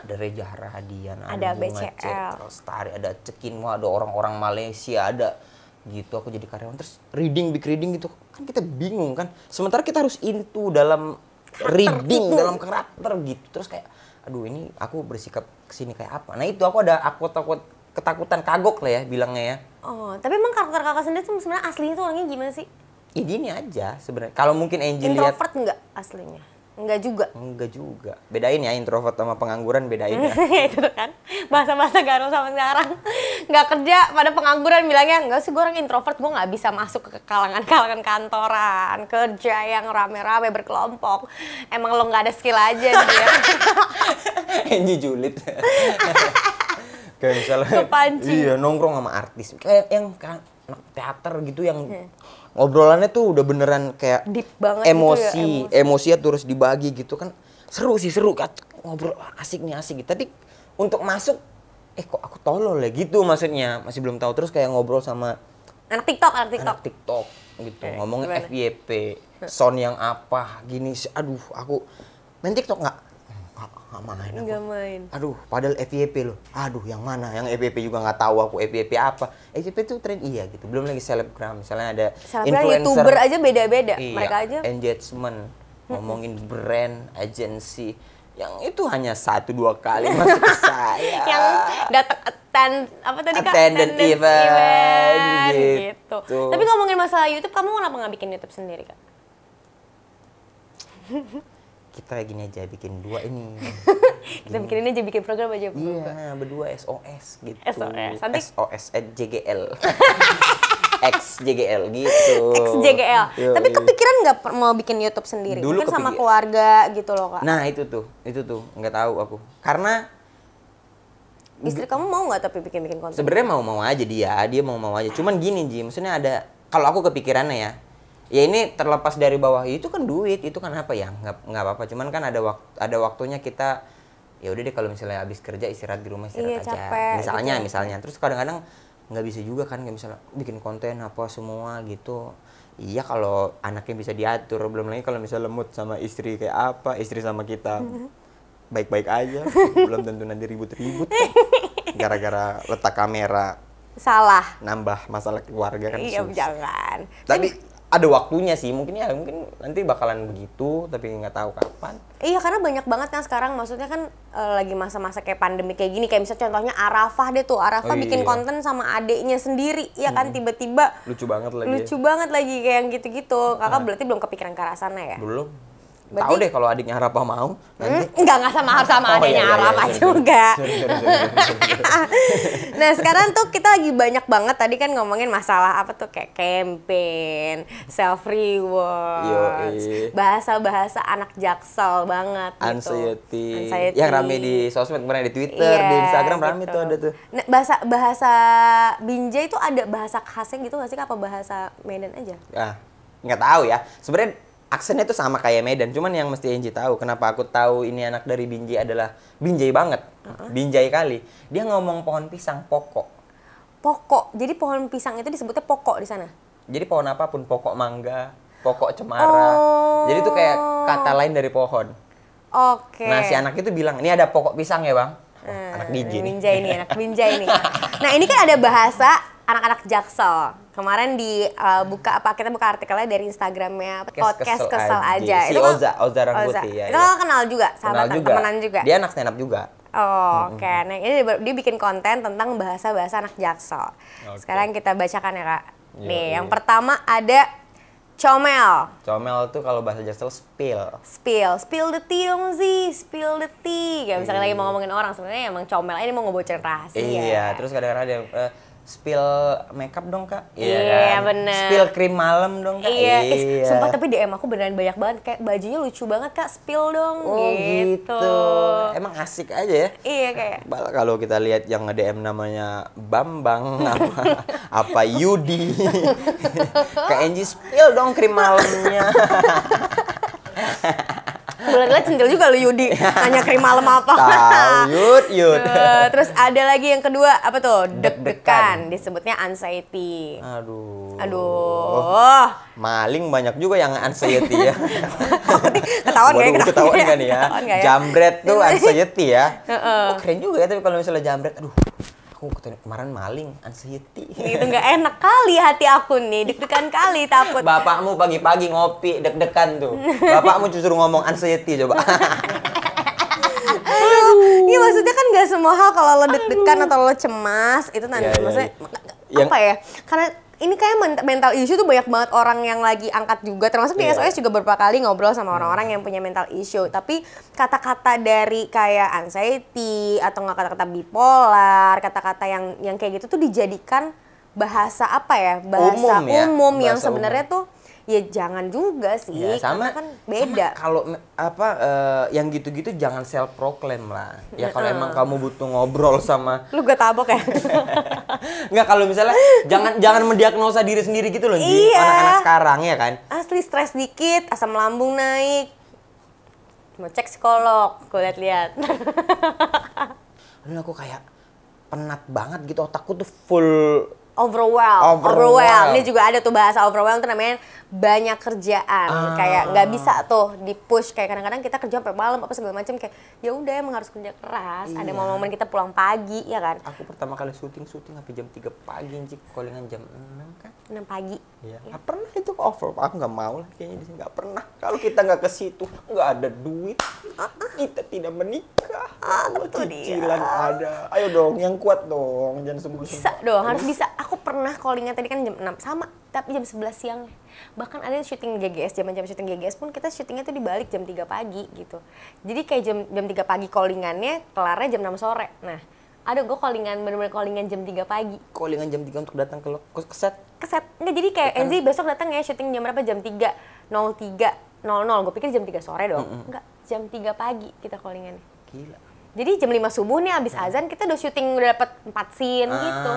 S1: ada Reja Radian, ada, ada BCL, Star, ada Cekin, ada orang-orang Malaysia, ada gitu aku jadi karyawan terus reading big reading gitu kan kita bingung kan sementara kita harus itu dalam karakter reading itu. dalam karakter gitu terus kayak aduh ini aku bersikap kesini kayak apa nah itu aku ada aku takut ketakutan kagok lah ya bilangnya ya
S2: oh tapi emang karakter kakak sendiri tuh sebenarnya aslinya tuh orangnya gimana sih
S1: ya gini aja sebenarnya kalau mungkin Angel introvert
S2: lihat, nggak aslinya Enggak juga.
S1: Enggak oh, juga. Bedain ya introvert sama pengangguran bedain ya. (laughs)
S2: itu kan. Bahasa-bahasa garung sama sekarang. Enggak kerja pada pengangguran bilangnya enggak sih gue orang introvert, gue nggak bisa masuk ke kalangan-kalangan kantoran, kerja yang rame-rame berkelompok. Emang lo nggak ada skill aja gitu ya
S1: Enji (laughs) julid. (laughs) Kayak misalnya iya nongkrong sama artis. Kayak yang kan teater gitu yang hmm. Obrolannya tuh udah beneran kayak deep banget emosi, gitu ya, emosi ya terus dibagi gitu kan seru sih seru kan ngobrol asik nih asik gitu. Tadi untuk masuk eh kok aku tolol ya gitu maksudnya masih belum tahu terus kayak ngobrol sama anak TikTok anak TikTok anak TikTok gitu eh, ngomongin FYP sound yang apa gini aduh aku main TikTok nggak nggak main
S2: aku. nggak main
S1: aduh padahal FYP e loh aduh yang mana yang FYP e juga nggak tahu aku FYP e apa FVP itu tren iya gitu belum lagi selebgram misalnya ada selebgram ya, influencer youtuber aja beda beda iya, mereka aja engagement ngomongin brand agency yang itu hanya satu dua kali masuk ke (laughs) saya yang
S2: datang attend apa tadi kak attendant event, event gitu. gitu. tapi ngomongin masalah YouTube kamu kenapa nggak bikin YouTube sendiri kak (laughs)
S1: kita gini aja bikin dua ini.
S2: (laughs) kita bikin ini aja bikin program aja.
S1: Iya, berdua SOS gitu. SOS. Nanti... SOS at eh, JGL. (laughs) X JGL gitu. X JGL. Yo, Tapi kepikiran
S2: nggak mau bikin YouTube sendiri? Dulu Mungkin sama keluarga gitu loh kak. Nah
S1: itu tuh, itu tuh nggak tahu aku. Karena Istri
S2: kamu mau nggak tapi bikin-bikin konten? Sebenarnya
S1: mau-mau aja dia, dia mau-mau aja. Cuman gini Ji, maksudnya ada kalau aku kepikirannya ya, ya ini terlepas dari bawah itu kan duit itu kan apa ya nggak nggak apa-apa cuman kan ada waktu ada waktunya kita ya udah deh kalau misalnya habis kerja istirahat di rumah istirahat iya, aja capek, misalnya gitu. misalnya terus kadang-kadang nggak bisa juga kan kayak misalnya bikin konten apa semua gitu iya kalau anaknya bisa diatur belum lagi kalau misalnya lemut sama istri kayak apa istri sama kita (laughs) baik-baik aja belum tentu nanti ribut-ribut gara-gara letak kamera salah nambah masalah keluarga kan iya susah.
S2: jangan
S1: tapi ada waktunya sih mungkin ya mungkin nanti bakalan begitu tapi nggak tahu kapan
S2: iya karena banyak banget yang sekarang maksudnya kan e, lagi masa-masa kayak pandemi kayak gini kayak misalnya contohnya Arafah deh tuh Arafah oh, iya. bikin iya. konten sama adeknya sendiri ya kan hmm. tiba-tiba
S1: lucu banget lagi ya. lucu
S2: banget lagi kayak yang gitu-gitu kakak nah. berarti belum kepikiran ke arah sana ya
S1: belum Berarti... Tahu deh kalau adiknya Harapa mau nanti.
S2: Hmm, nggak enggak sama harus sama oh, adiknya iya, iya, Harapa iya, iya, iya,
S1: juga. Iya, (laughs) iya,
S2: nah, sekarang tuh kita lagi banyak banget tadi kan ngomongin masalah apa tuh kayak campaign, self reward. Bahasa-bahasa anak jaksel banget gitu. Anxiety.
S1: gitu. Anxiety. Yang rame di sosmed kemarin di Twitter, yeah, di Instagram rame gitu. tuh ada tuh.
S2: Nah, bahasa bahasa Binjai itu ada bahasa khasnya gitu nggak sih apa bahasa Medan aja?
S1: Ah, nggak tahu ya. Sebenarnya aksennya tuh sama kayak Medan cuman yang mesti Enji tahu kenapa aku tahu ini anak dari Binjai adalah Binjai banget uh-huh. Binjai kali dia ngomong pohon pisang pokok pokok jadi pohon pisang itu disebutnya
S2: pokok di sana
S1: jadi pohon apapun pokok mangga pokok cemara oh. jadi itu kayak kata oh. lain dari pohon
S2: oke okay. nah si anak
S1: itu bilang ini ada pokok pisang ya bang oh, anak Binjai ini anak Binjai ini. (laughs)
S2: nah ini kan ada bahasa anak-anak Jaksel Kemarin di uh, apa kita buka artikelnya dari Instagramnya podcast kesel, kesel aja. Si itu Oza, kan
S1: Oza Rangguti ya. ya. Kan
S2: kenal juga, sahabat kenal juga. temenan juga. Dia anak stand juga. Oh, oke. Okay. Nah, ini dia, dia bikin konten tentang bahasa-bahasa anak Jaksel. Okay. Sekarang kita bacakan ya, Kak. Nih, yang pertama ada comel.
S1: Comel tuh kalau bahasa Jaksel spill.
S2: Spill, spill the tea dong sih, spill the tea. Kayak misalnya lagi mau iya. ngomongin orang sebenarnya emang comel ini mau ngebocorin rahasia. Iya,
S1: terus kadang-kadang ada uh, spill makeup dong kak iya yeah, kan? bener spill krim malam dong kak iya, yeah. iya. sempat tapi
S2: DM aku beneran banyak banget kayak bajunya lucu banget kak spill dong oh, gitu. gitu
S1: emang asik aja ya iya kayak kalau kita lihat yang nge DM namanya Bambang nama (laughs) apa Yudi (laughs) kak Enji spill dong krim malamnya (laughs) Bulan centil juga lu Yudi. tanya krim malam apa? Yud, Yud.
S2: terus ada lagi yang kedua apa tuh? deg dekan Disebutnya anxiety.
S1: Aduh.
S2: Aduh. Oh,
S1: maling banyak juga yang anxiety ya. (laughs) ketahuan kayak gitu. Ya? ketahuan kan ya. Ketahuan ya. Jambret tuh (laughs) anxiety ya. Oh, keren juga ya tapi kalau misalnya jambret aduh aku kemarin maling anxiety itu nggak enak kali hati aku nih deg-degan kali takut bapakmu pagi-pagi ngopi deg-degan tuh bapakmu justru ngomong anxiety coba (laughs) Iya
S2: maksudnya kan nggak semua hal kalau lo deg-degan atau lo cemas itu nanti yeah, iya, maksudnya yeah. apa ya karena ini kayak mental issue tuh banyak banget orang yang lagi angkat juga termasuk di yeah. SOS juga beberapa kali ngobrol sama hmm. orang-orang yang punya mental issue tapi kata-kata dari kayak anxiety atau nggak kata-kata bipolar kata-kata yang yang kayak gitu tuh dijadikan bahasa apa ya bahasa umum, ya? umum bahasa yang sebenarnya tuh ya jangan juga sih ya, sama karena kan beda
S1: kalau apa uh, yang gitu-gitu jangan self proclaim lah ya kalau emang kamu butuh ngobrol sama (laughs)
S2: lu gak tabok ya
S1: (laughs) nggak kalau misalnya jangan jangan mendiagnosa diri sendiri gitu loh iya. anak-anak sekarang ya kan
S2: asli stres dikit asam lambung naik mau cek psikolog gue lihat-lihat
S1: (laughs) lalu aku kayak penat banget gitu otakku tuh full
S2: overwhelm. Overwhelm. Ini juga ada tuh bahasa overwhelm itu namanya banyak kerjaan. Ah. Kayak nggak bisa tuh di push kayak kadang-kadang kita kerja sampai malam apa segala macam kayak ya udah emang harus kerja keras. Iya. Ada momen-momen kita pulang pagi ya kan.
S1: Aku pertama kali syuting syuting sampai jam 3 pagi anjir callingan jam 6
S2: kan. 6 pagi.
S1: Iya. Ya. Gak pernah itu over. Aku nggak mau lah kayaknya di sini nggak pernah. Kalau kita nggak ke situ nggak ada duit. Kita tidak menikah. Ah, cicilan dia. ada. Ayo dong yang kuat dong. Jangan sembunyi. Bisa dong, harus
S2: bisa aku pernah callingnya tadi kan jam 6 sama tapi jam 11 siang bahkan ada syuting GGS zaman jam syuting GGS pun kita syutingnya tuh dibalik jam 3 pagi gitu jadi kayak jam jam 3 pagi callingannya kelarnya jam 6 sore nah ada gue callingan bener-bener callingan jam 3 pagi
S1: callingan jam 3 untuk datang ke, lo, ke keset
S2: nggak jadi kayak Enzi besok datang ya syuting jam berapa jam 3 03 00 gue pikir jam 3 sore dong mm -hmm. enggak jam 3 pagi kita callingan gila jadi jam 5 subuh nih abis hmm. azan kita udah syuting udah dapat 4 scene gitu. ah. gitu.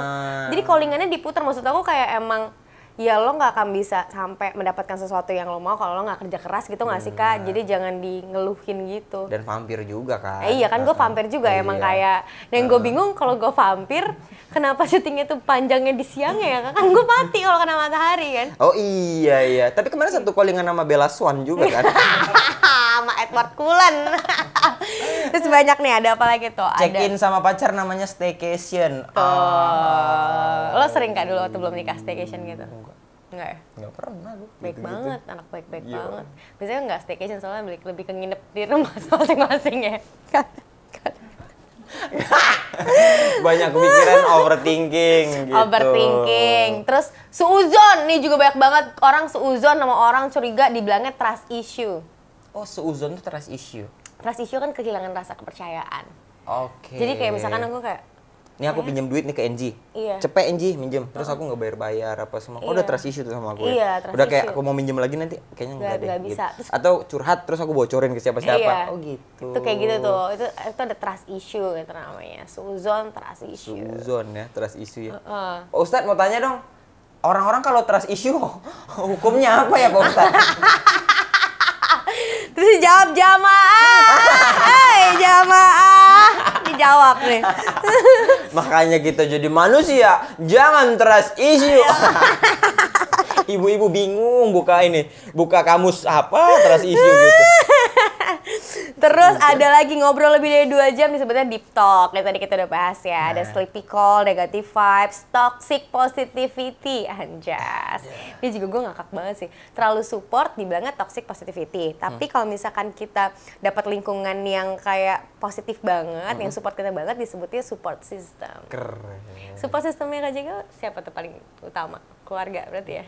S2: Jadi callingannya diputar maksud aku kayak emang ya lo nggak akan bisa sampai mendapatkan sesuatu yang lo mau kalau lo nggak kerja keras gitu nggak sih kak jadi jangan di ngeluhin gitu
S1: dan vampir juga kak eh, iya kan gue
S2: vampir juga iya. emang kayak dan gue bingung kalau gue vampir kenapa syutingnya tuh panjangnya di siangnya ya kan gue mati kalau kena matahari kan
S1: oh iya iya tapi kemarin satu callingan nama Bella Swan juga kan
S2: (laughs) sama Edward Cullen (laughs) terus banyak nih ada apa lagi tuh check in ada...
S1: sama pacar namanya staycation oh. oh.
S2: lo sering kak dulu waktu belum nikah staycation gitu Enggak ya?
S1: Enggak pernah gue. Baik gitu -gitu. banget, anak baik-baik yeah. banget.
S2: Biasanya enggak staycation soalnya lebih, lebih ke nginep di rumah (laughs) masing-masing ya. (laughs)
S1: banyak pikiran overthinking gitu. Overthinking.
S2: Terus suuzon nih juga banyak banget orang suuzon sama orang curiga dibilangnya trust issue.
S1: Oh, suuzon itu trust issue.
S2: Trust issue kan kehilangan rasa kepercayaan.
S1: Oke. Okay. Jadi kayak misalkan aku kayak ini aku iya. pinjam duit nih ke NG iya. cepet NG minjem terus aku nggak bayar bayar apa semua oh, iya. udah trust issue tuh sama aku iya, udah kayak issue. aku mau minjem lagi nanti kayaknya nggak deh gitu. bisa. Gitu. atau curhat terus aku bocorin ke siapa siapa iya. oh gitu itu kayak gitu tuh
S2: itu itu ada trust issue gitu namanya suzon trust issue
S1: suzon ya trust issue ya uh -uh. Ustadz mau tanya dong orang-orang kalau trust issue (laughs) hukumnya apa ya Pak Ustadz
S2: (laughs) terus jawab jamaah (laughs) hey jamaah
S1: jawab nih. (laughs) Makanya kita jadi manusia, jangan trust issue. (laughs) Ibu-ibu bingung buka ini, buka kamus apa trust issue gitu.
S2: Terus ada lagi ngobrol lebih dari dua jam disebutnya deep talk. Yang tadi kita udah bahas ya. Ada nah. sleepy call, negative vibes, toxic positivity. Anjas. Iya. Ini juga gue ngakak banget sih. Terlalu support dibilangnya toxic positivity. Tapi hmm. kalau misalkan kita dapat lingkungan yang kayak positif banget, hmm. yang support kita banget disebutnya support system. Keren. Support systemnya Kak jago siapa tuh paling utama? Keluarga berarti ya?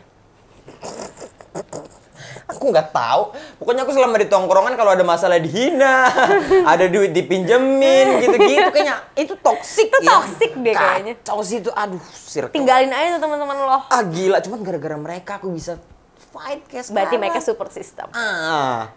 S1: aku nggak tahu pokoknya aku selama di tongkrongan kalau ada masalah dihina ada duit dipinjemin gitu-gitu kayaknya itu toksik itu ya. toksik deh Kacau kayaknya itu aduh sir tinggalin aja tuh teman-teman lo ah gila cuman gara-gara mereka aku bisa fight
S2: kayak sekarang. berarti mereka
S1: super system ah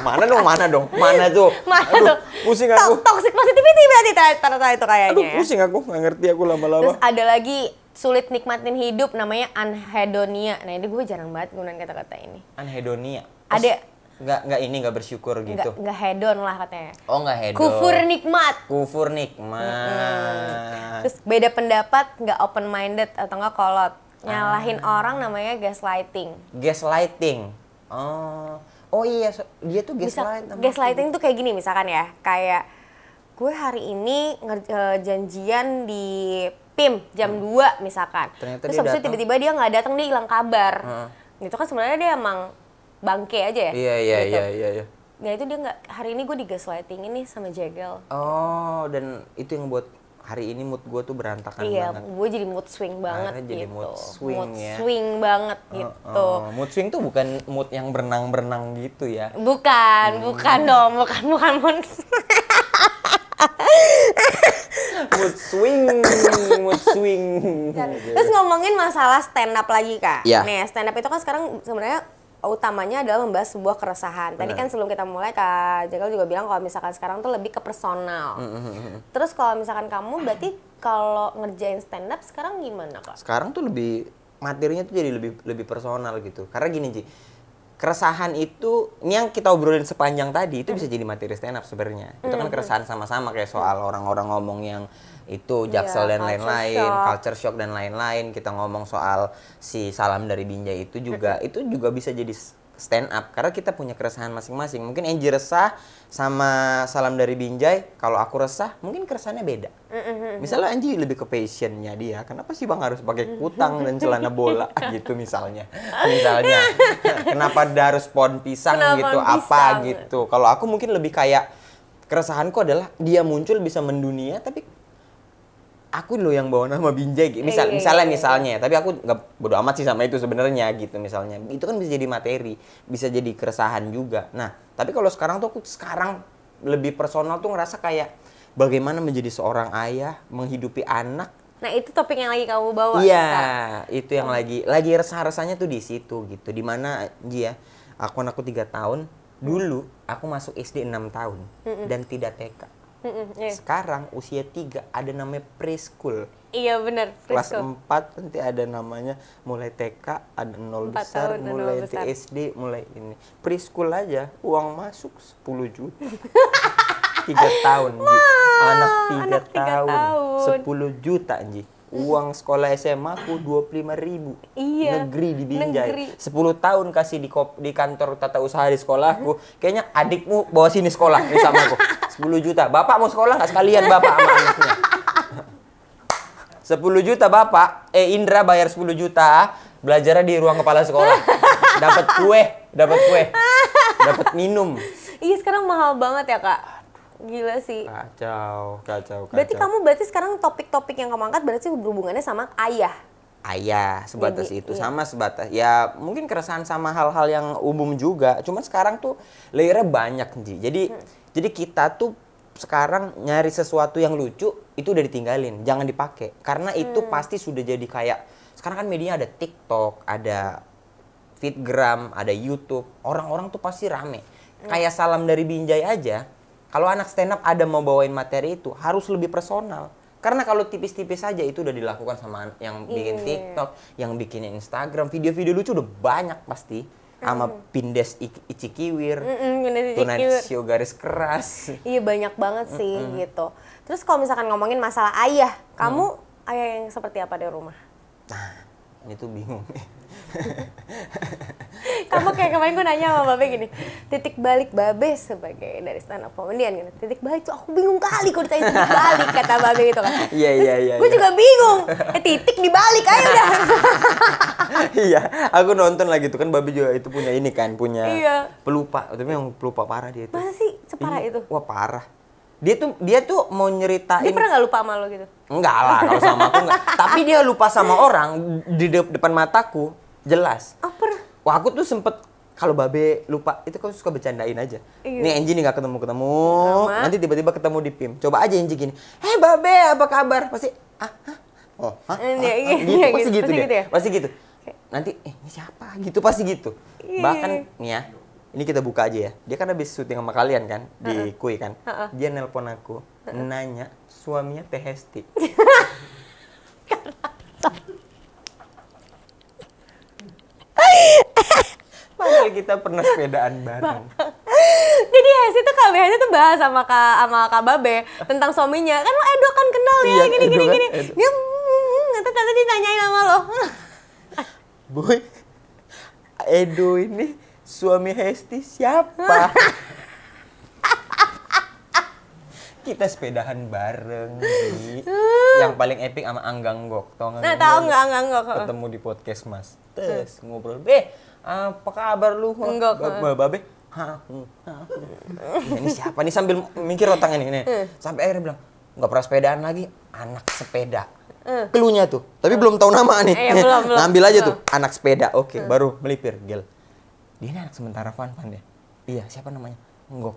S1: mana dong mana dong mana tuh mana tuh pusing aku
S2: toxic positivity berarti ternyata itu kayaknya aduh pusing
S1: aku nggak ngerti aku lama-lama terus
S2: ada lagi sulit nikmatin hidup namanya anhedonia. Nah, ini gue jarang banget gunain kata-kata ini.
S1: Anhedonia. Ada enggak enggak ini enggak bersyukur gitu. Enggak
S2: enggak hedon lah katanya.
S1: Oh, enggak hedon. Kufur nikmat. Kufur nikmat. Hmm. Terus
S2: beda pendapat, enggak open minded atau enggak kolot. Nyalahin ah. orang namanya gaslighting.
S1: Gaslighting. Oh. Oh iya, dia tuh gaslighting gaslighting
S2: tuh kayak gini misalkan ya, kayak gue hari ini eh, janjian di Pim jam hmm. 2 misalkan. Ternyata Terus habis tiba-tiba dia nggak datang dia hilang kabar. Hmm. Gitu kan sebenarnya dia emang bangke aja ya. Iya iya gitu. iya, iya iya. Nah itu dia nggak hari ini gue di gaslighting ini sama Jegel.
S1: Oh dan itu yang buat hari ini mood gue tuh berantakan iya, banget. Iya,
S2: gue jadi mood swing banget Akhirnya jadi
S1: gitu. mood swing mood ya. swing
S2: banget oh, gitu. Oh.
S1: Mood swing tuh bukan mood yang berenang-berenang gitu ya.
S2: Bukan, hmm. bukan dong, bukan bukan mood. (laughs)
S1: (laughs) mood swing, mood swing. Terus
S2: ngomongin masalah stand up lagi kak. Yeah. Nih stand up itu kan sekarang sebenarnya utamanya adalah membahas sebuah keresahan. Bener. Tadi kan sebelum kita mulai Kak Jekyll juga bilang kalau misalkan sekarang tuh lebih ke personal.
S1: Mm-hmm.
S2: Terus kalau misalkan kamu berarti kalau ngerjain stand up sekarang gimana Kak?
S1: Sekarang tuh lebih materinya tuh jadi lebih lebih personal gitu. Karena gini sih keresahan itu ini yang kita obrolin sepanjang tadi itu bisa jadi materi stand up sebenarnya itu kan keresahan sama-sama kayak soal orang-orang ngomong yang itu iya, jaksel yeah, dan lain-lain culture, culture shock dan lain-lain kita ngomong soal si salam dari Binjai itu juga itu juga bisa jadi stand up karena kita punya keresahan masing-masing. Mungkin Angie resah sama salam dari Binjai, kalau aku resah mungkin keresahannya beda. Misalnya Angie lebih ke passionnya dia, kenapa sih Bang harus pakai kutang dan celana bola (laughs) gitu misalnya. Misalnya kenapa harus pohon pisang kenapa gitu pisang. apa gitu. Kalau aku mungkin lebih kayak keresahanku adalah dia muncul bisa mendunia tapi aku loh yang bawa nama Binjai misal e, misalnya e, misalnya e, tapi aku nggak bodo amat sih sama itu sebenarnya gitu misalnya itu kan bisa jadi materi bisa jadi keresahan juga nah tapi kalau sekarang tuh aku sekarang lebih personal tuh ngerasa kayak bagaimana menjadi seorang ayah menghidupi anak
S2: nah itu topik yang lagi kamu bawa iya
S1: itu yang oh. lagi lagi resah resahnya tuh di situ gitu dimana dia ya, aku anakku tiga tahun dulu aku masuk SD 6 tahun mm -mm. dan tidak TK mm hmm yeah. Sekarang usia 3 ada namanya preschool.
S2: Iya benar, Kelas 4
S1: nanti ada namanya mulai TK, ada nol besar, tahun, mulai nol besar. SD, mulai ini. Preschool aja uang masuk 10 juta. 3 (laughs) tahun, Wah, Ji. Anak 3 anak tahun, tahun, 10 juta, Ji. Uang sekolah SMA ku 25 ribu iya, Negeri di Binjai negeri. 10 tahun kasih di, di kantor tata usaha di sekolahku Kayaknya adikmu bawa sini sekolah nih sama aku (laughs) 10 juta. Bapak mau sekolah nggak sekalian bapak sama anaknya? 10 juta bapak, eh Indra bayar 10 juta, belajarnya di ruang kepala sekolah. Dapat kue, dapat kue, dapat minum.
S2: Iya sekarang mahal banget ya kak. Gila sih.
S1: Kacau, kacau, kacau. Berarti kamu
S2: berarti sekarang topik-topik yang kamu angkat berarti berhubungannya sama ayah
S1: ayah sebatas Jadi, iya. itu iya. sama sebatas ya mungkin keresahan sama hal-hal yang umum juga cuman sekarang tuh layernya banyak nih. jadi hmm. Jadi kita tuh sekarang nyari sesuatu yang lucu itu udah ditinggalin, jangan dipakai karena itu hmm. pasti sudah jadi kayak sekarang kan media ada TikTok, ada Fitgram, ada YouTube. Orang-orang tuh pasti rame. Hmm. Kayak salam dari Binjai aja. Kalau anak stand up ada mau bawain materi itu harus lebih personal. Karena kalau tipis-tipis saja itu udah dilakukan sama yang bikin yeah. TikTok, yang bikin Instagram, video-video lucu udah banyak pasti sama hmm. Pindes Icikiwir,
S2: mm -mm,
S1: garis keras. (laughs)
S2: Iya banyak banget sih mm -mm. gitu. Terus kalau misalkan ngomongin masalah ayah, kamu mm. ayah yang seperti apa di rumah? Nah,
S1: ini tuh bingung. (laughs)
S2: sama kayak kemarin gue nanya sama Babe gini, titik balik Babe sebagai dari stand up comedian gitu. Titik balik tuh aku bingung kali kalau ditanya titik
S1: balik kata Babe gitu kan. (laughs) Iya iya iya. Gue iya. juga
S2: bingung. Eh titik dibalik ayo udah.
S1: (laughs) iya, aku nonton lagi tuh kan Babe juga itu punya ini kan, punya iya. pelupa. Tapi yang pelupa parah dia itu. Masa sih separah iya, itu? Wah, parah dia tuh dia tuh mau nyeritain dia pernah
S2: nggak lupa sama lo gitu
S1: enggak lah kalau sama aku enggak (laughs) tapi dia lupa sama orang di depan mataku jelas oh, pernah Wah aku tuh sempet kalau babe lupa itu kan suka bercandain aja. Iya. Nih Enji nih nggak ketemu ketemu. Sama. Nanti tiba-tiba ketemu di PIM. Coba aja Enji gini. Hei babe apa kabar? Pasti ah, ah oh ah, ah, iya, ah, gitu. Iya, pasti gitu, gitu pasti deh. gitu ya? Pasti gitu. Nanti eh ini siapa? Gitu pasti gitu. Iya. Bahkan iya. nih ya ini kita buka aja ya. Dia kan habis syuting sama kalian kan di uh -uh. Kui kan. Uh -uh. Dia nelpon aku uh -uh. nanya suaminya Teh Hesti. (laughs) Padahal (laughs) kita pernah sepedaan bareng.
S2: (laughs) Jadi Hesi tuh Kak Hesi tuh bahas sama Kak sama Kak Babe tentang suaminya. Kan lo Edo kan kenal ya iya, gini gini gini kan gini. Edo. Dia nanti mm, mm, tadi ditanyain sama lo.
S1: Boy, Edo ini suami Hesti siapa? (laughs) kita sepedahan bareng di (laughs) yang paling epic sama Anggang Gok. Nah, tahu nggak Anggang Gok? Ketemu di podcast Mas. Terus ngobrol, "Be, apa kabar lu?" Enggak. Babe, ha, ini siapa nih sambil mikir otaknya nih, nih. Sampai akhirnya bilang, "Nggak pernah sepedaan lagi, anak sepeda." Kelunya tuh, tapi belum tahu nama nih. Eh, belum, belum, Ambil aja tuh, anak sepeda. Oke, baru melipir, gel. Dia ini anak sementara fan fan ya. Iya, siapa namanya? Enggok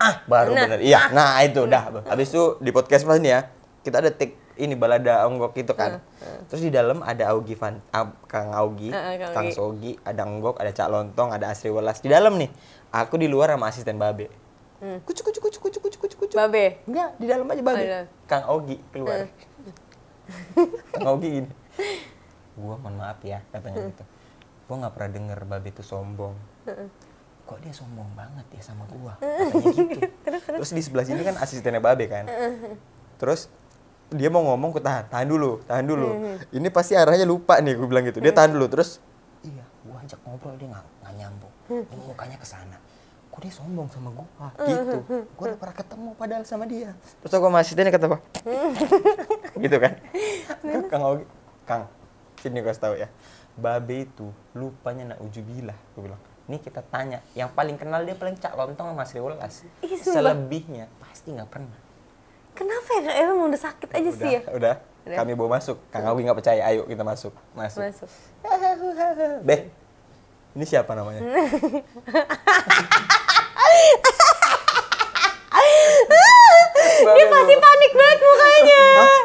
S1: ah baru bener iya ah. nah itu udah habis itu di podcast pas ini ya kita ada tik ini balada onggok itu kan. Uh, uh. Terus di dalam ada Augie Van, uh, Kang Augie, uh, uh, Kang, Sogi, ada Onggok, ada Cak Lontong, ada Asri Welas. Di dalam nih, aku di luar sama asisten Babe.
S2: Hmm. kucu kucu kucu kucu kucu kucu Babe. Enggak,
S1: di dalam aja Babe. Oh, Kang Augie keluar. Uh. (laughs) Kang Augie gini. (laughs) Gua mohon maaf ya katanya gitu. Gua nggak pernah denger Babe itu sombong kok dia sombong banget ya sama gua (laughs) katanya gitu terus, terus di sebelah sini kan asistennya babe kan terus dia mau ngomong gue tahan tahan dulu tahan dulu ini pasti arahnya lupa nih gue bilang gitu dia tahan dulu terus iya gua ajak ngobrol dia nggak nggak nyambung ini mukanya kesana. sana kok dia sombong sama gue gitu gue udah pernah ketemu padahal sama dia terus aku masih tanya kata apa gitu kan kang Ogi kang sini gua tahu ya babe itu lupanya nak ujubilah gua bilang ini kita tanya, yang paling kenal dia paling Cak Lontong sama Sri Ulas. Selebihnya pasti nggak pernah.
S2: Kenapa ya? Emang udah sakit aja udah, sih ya?
S1: Udah, udah. kami bawa masuk. Kang Awi nggak percaya, ayo kita masuk. Masuk. Masuk. (laughs) Beh, ini siapa namanya?
S2: dia pasti panik banget mukanya. Hah?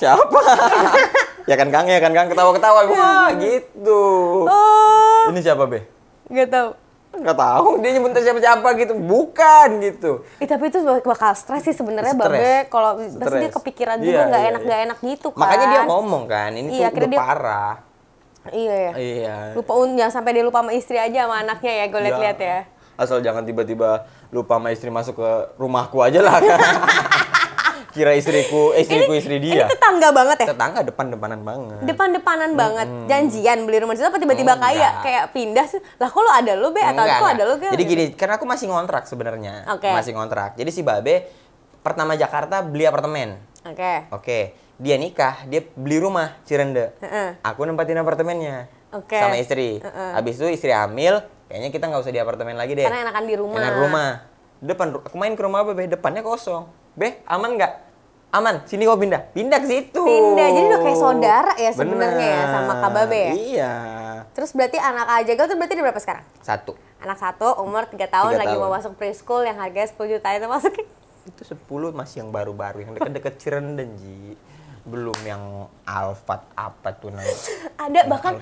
S1: Siapa? ya kan Kang, ya kan Kang ketawa-ketawa. Wah, gitu. Oh. Ini siapa, Be? Gak tahu Gak tahu dia nyebut siapa-siapa gitu. Bukan gitu. Eh, tapi itu
S2: bakal stres sih sebenarnya Babe kalau pasti dia kepikiran iya, juga nggak iya, iya, enak nggak iya. enak gitu kan. Makanya dia kan.
S1: ngomong kan, ini iya, tuh udah dia... parah. Iya ya. Iya. Lupa
S2: unnya sampai dia lupa sama istri aja sama anaknya ya, gue lihat-lihat iya. ya.
S1: Asal jangan tiba-tiba lupa sama istri masuk ke rumahku aja lah kan. (laughs) kira istriku eh, istriku istri dia ini tetangga banget ya tetangga depan depanan banget
S2: depan depanan hmm. banget janjian beli rumah situ apa tiba-tiba hmm, kaya kayak pindah sih? lah kok lo ada lo be atau kok aku ada lo kan? jadi gini
S1: karena aku masih ngontrak sebenarnya okay. masih ngontrak jadi si babe pertama Jakarta beli apartemen oke okay. oke okay. dia nikah dia beli rumah Cirende uh -uh. aku nempatin apartemennya
S2: okay. sama istri uh -uh. habis
S1: itu istri hamil kayaknya kita nggak usah di apartemen lagi deh karena
S2: enakan di rumah enak rumah
S1: depan aku main ke rumah babe depannya kosong Be, aman nggak? Aman, sini kau pindah. Pindah ke situ. Pindah, jadi udah kayak saudara ya sebenarnya ya sama Babe ya? Iya.
S2: Terus berarti anak aja tuh berarti di berapa sekarang? Satu. Anak satu, umur tiga tahun, 3 lagi tahun. mau masuk preschool yang harganya 10 juta itu masuk
S1: itu 10 masih yang baru-baru yang deket-deket cirendenji Ji belum yang Alphard apa tuh namanya ada bahkan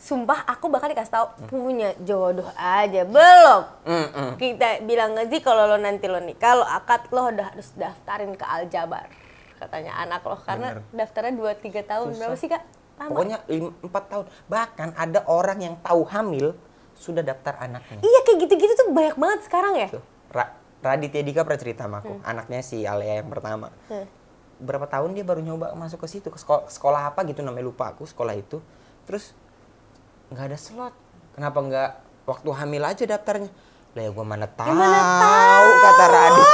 S2: sumpah aku bakal dikasih tahu hmm. punya jodoh aja belum hmm, hmm. kita bilang ngaji kalau lo nanti lo nih, kalau akad lo udah harus daftarin ke Aljabar katanya anak lo karena Bener. daftarnya dua tiga tahun Susah. berapa sih kak Lama. pokoknya
S1: empat tahun bahkan ada orang yang tahu hamil sudah daftar anaknya
S2: iya kayak gitu-gitu tuh banyak banget sekarang ya tuh,
S1: Ra Raditya Dika pernah cerita sama aku hmm. anaknya si Alia yang pertama hmm. berapa tahun dia baru nyoba masuk ke situ ke sekolah, sekolah apa gitu namanya lupa aku sekolah itu terus nggak ada slot kenapa nggak waktu hamil aja daftarnya lah ya gue ya mana tahu ya kata Radit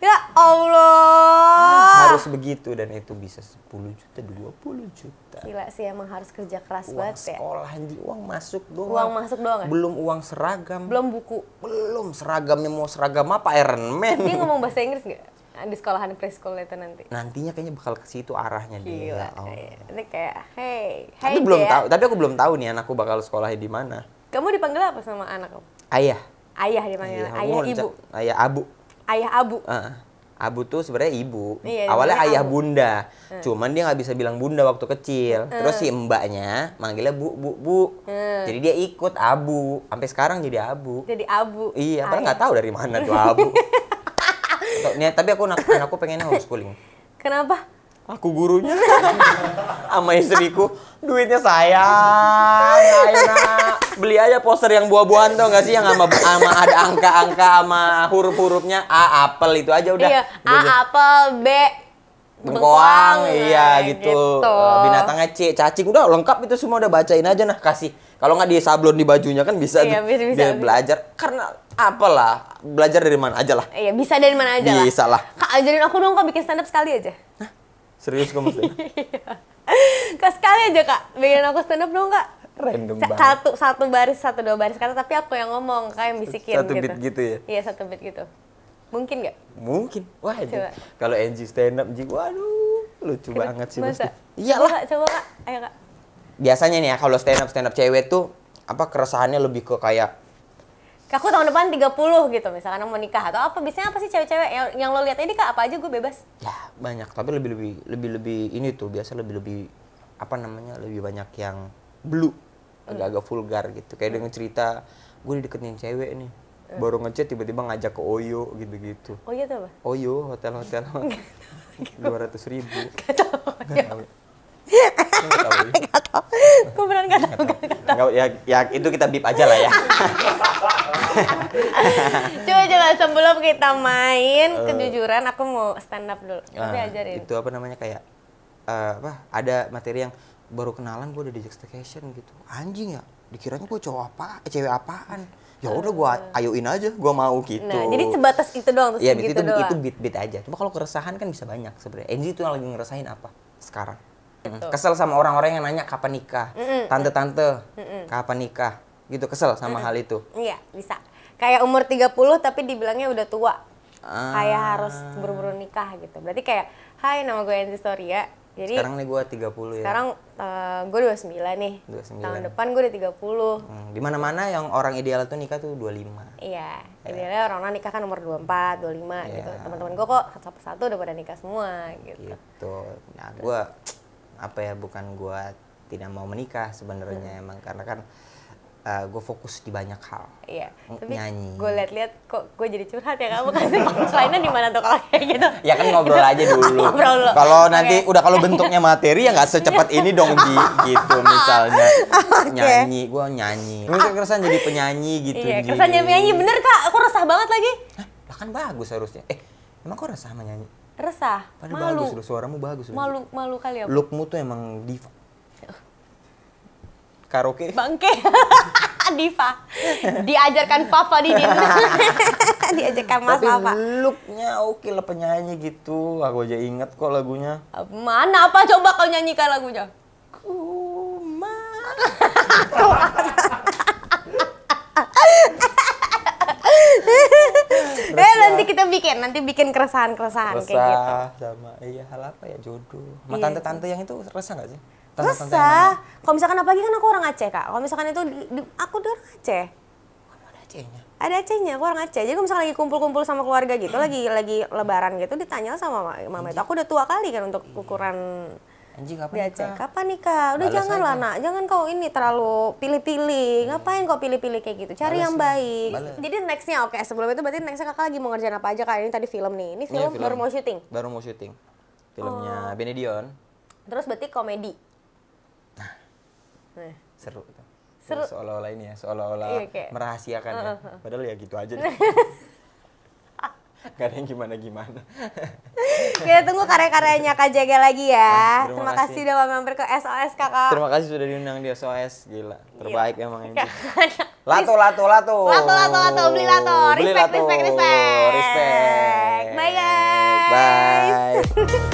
S1: ya Allah harus begitu dan itu bisa 10 juta 20 juta
S2: gila sih emang harus kerja keras uang banget sekolah, ya sekolah
S1: anjing uang masuk doang uang masuk doang kan? belum uang seragam belum buku belum seragamnya mau seragam apa Iron Man dia ngomong
S2: bahasa Inggris gak? di sekolahan preschool itu nanti.
S1: Nantinya kayaknya bakal ke situ arahnya Gila, dia. Ya oh.
S2: ini kayak, hey, hey. Tapi belum tahu.
S1: Tapi aku belum tahu nih anakku bakal sekolahnya di mana.
S2: Kamu dipanggil apa sama anak kamu? Ayah. Ayah dipanggil. Iya, ayah, ayah ibu. Ayah abu. Ayah abu.
S1: Uh. Abu tuh sebenarnya ibu. Iya, Awalnya ayah abu. bunda. Hmm. Cuman dia nggak bisa bilang bunda waktu kecil. Hmm. Terus si mbaknya manggilnya bu bu bu. Hmm. Jadi dia ikut abu. Sampai sekarang jadi abu.
S2: Jadi abu. Iya, padahal nggak
S1: tahu dari mana tuh abu. (laughs) Gitu. Nih, tapi aku anak aku pengennya homeschooling. Kenapa? Aku gurunya sama istriku, duitnya saya. beli aja poster yang buah-buahan tuh nggak sih yang sama, sama ada angka-angka sama huruf-hurufnya A apel itu aja udah. Iya, A
S2: apel, B
S1: bengkoang, iya nah, gitu. gitu. Eh, binatangnya C, cacing udah lengkap itu semua udah bacain aja nah kasih kalau nggak di sablon di bajunya kan bisa iya, Bisa, bisa, belajar karena apalah belajar dari mana aja lah.
S2: Iya bisa dari mana aja lah. Bisa lah. Kak ajarin aku dong kak bikin stand up sekali aja. Hah?
S1: Serius kamu sih? (laughs)
S2: Iya. kak sekali aja kak bikin aku stand up dong kak.
S1: Random banget. Satu
S2: satu baris satu dua baris kata tapi aku yang ngomong kak yang bisikin satu gitu. Satu bit gitu ya? Iya satu bit gitu. Mungkin nggak?
S1: Mungkin. Wah, kalau Angie stand up, Angie, waduh, lucu banget sih
S2: Iya lah. coba kak, ayo kak
S1: biasanya nih ya kalau stand up stand up cewek tuh apa keresahannya lebih ke kayak
S2: aku tahun depan 30 gitu misalkan mau nikah atau apa biasanya apa sih cewek-cewek yang, yang lo lihat eh, ini kak apa aja gue bebas ya
S1: banyak tapi lebih lebih lebih lebih ini tuh biasa lebih lebih apa namanya lebih banyak yang blue
S2: hmm. agak-agak
S1: vulgar gitu kayak hmm. dengan cerita gue dideketin cewek nih hmm. baru ngechat tiba-tiba ngajak ke Oyo gitu-gitu. Oyo tuh apa? Oyo hotel-hotel (laughs) dua ratus ribu. Gak tau. Gak tau.
S2: Gue beneran gak tau. Gak
S1: tau. Ya, ya itu kita bip aja lah ya.
S2: Coba coba sebelum kita main uh, kejujuran aku mau stand up dulu. Uh, ah, Tapi ajarin. Itu
S1: apa namanya kayak uh, apa? Ada materi yang baru kenalan gue udah di staycation gitu. Anjing ya. Dikiranya gue cowok apa, eh, cewek apaan? Ya udah gue ah. ayoin aja, gue mau nah, gitu. Nah, jadi
S2: sebatas itu doang, terus ya, gitu itu, doang. itu
S1: bit bit aja. Cuma kalau keresahan kan bisa banyak sebenarnya. Enzi itu lagi ngerasain apa sekarang? Gitu. Kesel sama orang-orang yang nanya kapan nikah. Tante-tante, kapan nikah? Gitu kesel sama mm hal itu.
S2: Iya, bisa. Kayak umur 30 tapi dibilangnya udah tua. Ah. Kayak harus buru-buru nikah gitu. Berarti kayak, "Hai, nama gue Enzi Soria Jadi Sekarang
S1: nih gue 30 ya. Sekarang
S2: uh, gue 29 nih.
S1: 29. Tahun depan
S2: gue udah 30.
S1: Hmm, di mana-mana yang orang ideal tuh nikah tuh 25.
S2: Iya. Yeah. Idealnya orang-orang nikah kan nomor 24, 25 yeah. gitu. Iya. Teman-teman gue kok satu satu udah pada nikah semua
S1: gitu. Gitu. Nah, gue apa ya bukan gue tidak mau menikah sebenarnya hmm. emang karena kan uh, eh, gue fokus di banyak hal. Iya. Tapi nyanyi. Gue
S2: lihat-lihat kok gue jadi curhat ya kamu kasih lainnya di mana
S1: tuh kalau kayak gitu. Ya kan ngobrol gitu. aja dulu. dulu. Kalau okay. nanti udah kalau bentuknya materi ya nggak secepat ini dong di gitu misalnya okay. nyanyi gue nyanyi. Gue ah. kerasan jadi penyanyi gitu. Iya, kerasan jadi penyanyi bener
S2: kak. Aku resah banget lagi. Hah,
S1: bahkan bagus harusnya. Eh emang kok resah sama nyanyi?
S2: resah, Padahal malu. bagus loh,
S1: suaramu bagus loh. Malu,
S2: malu kali ya. Lookmu
S1: tuh emang diva. Karaoke.
S2: Bangke. (laughs) diva. Diajarkan Papa di Didin. (laughs) Diajarkan Mas Tapi Papa.
S1: looknya oke okay lah penyanyi gitu. Aku aja inget kok lagunya.
S2: Mana apa coba kau nyanyikan lagunya? Kuma. (laughs)
S1: (laughs) eh nanti kita
S2: bikin, nanti bikin keresahan-keresahan kayak gitu.
S1: sama iya hal apa ya jodoh. Sama iya. tante-tante yang itu resah nggak sih? Tante -tante resah.
S2: Kalau misalkan apalagi kan aku orang Aceh kak. Kalau misalkan itu aku tuh orang Aceh.
S1: Ada Acehnya.
S2: Ada Acehnya, aku orang Aceh. Jadi kalau misalkan lagi kumpul-kumpul sama keluarga gitu, lagi lagi lebaran gitu, ditanya sama mama itu. Aku udah tua kali kan untuk iya. ukuran anjing kapan nikah? nikah? kapan nikah? Udah jangan lah nak, jangan kau ini terlalu pilih-pilih. Hmm. Ngapain kau pilih-pilih kayak gitu? Cari Balas yang baik. Jadi nextnya oke, okay. sebelum itu berarti nextnya kakak lagi mau ngerjain apa aja kak? ini tadi film nih. Ini film, ya, film baru mau syuting?
S1: Baru mau syuting. Filmnya oh. Benedion.
S2: Terus berarti komedi? Nah, nah.
S1: seru Seru. Seolah-olah ini ya, seolah-olah iya, merahasiakan uh -huh. ya. Padahal ya gitu aja deh. (laughs) nggak (laughs) ada yang gimana gimana
S2: kita tunggu karya-karyanya kak Jaga lagi ya ah, terima, terima kasih. kasih udah mampir ke SOS kakak
S1: terima kasih sudah diundang di SOS gila terbaik gila. emang ini iya. (laughs) lato lato lato lato lato lato beli lato respect beli lato. respect respect respect bye guys bye (laughs)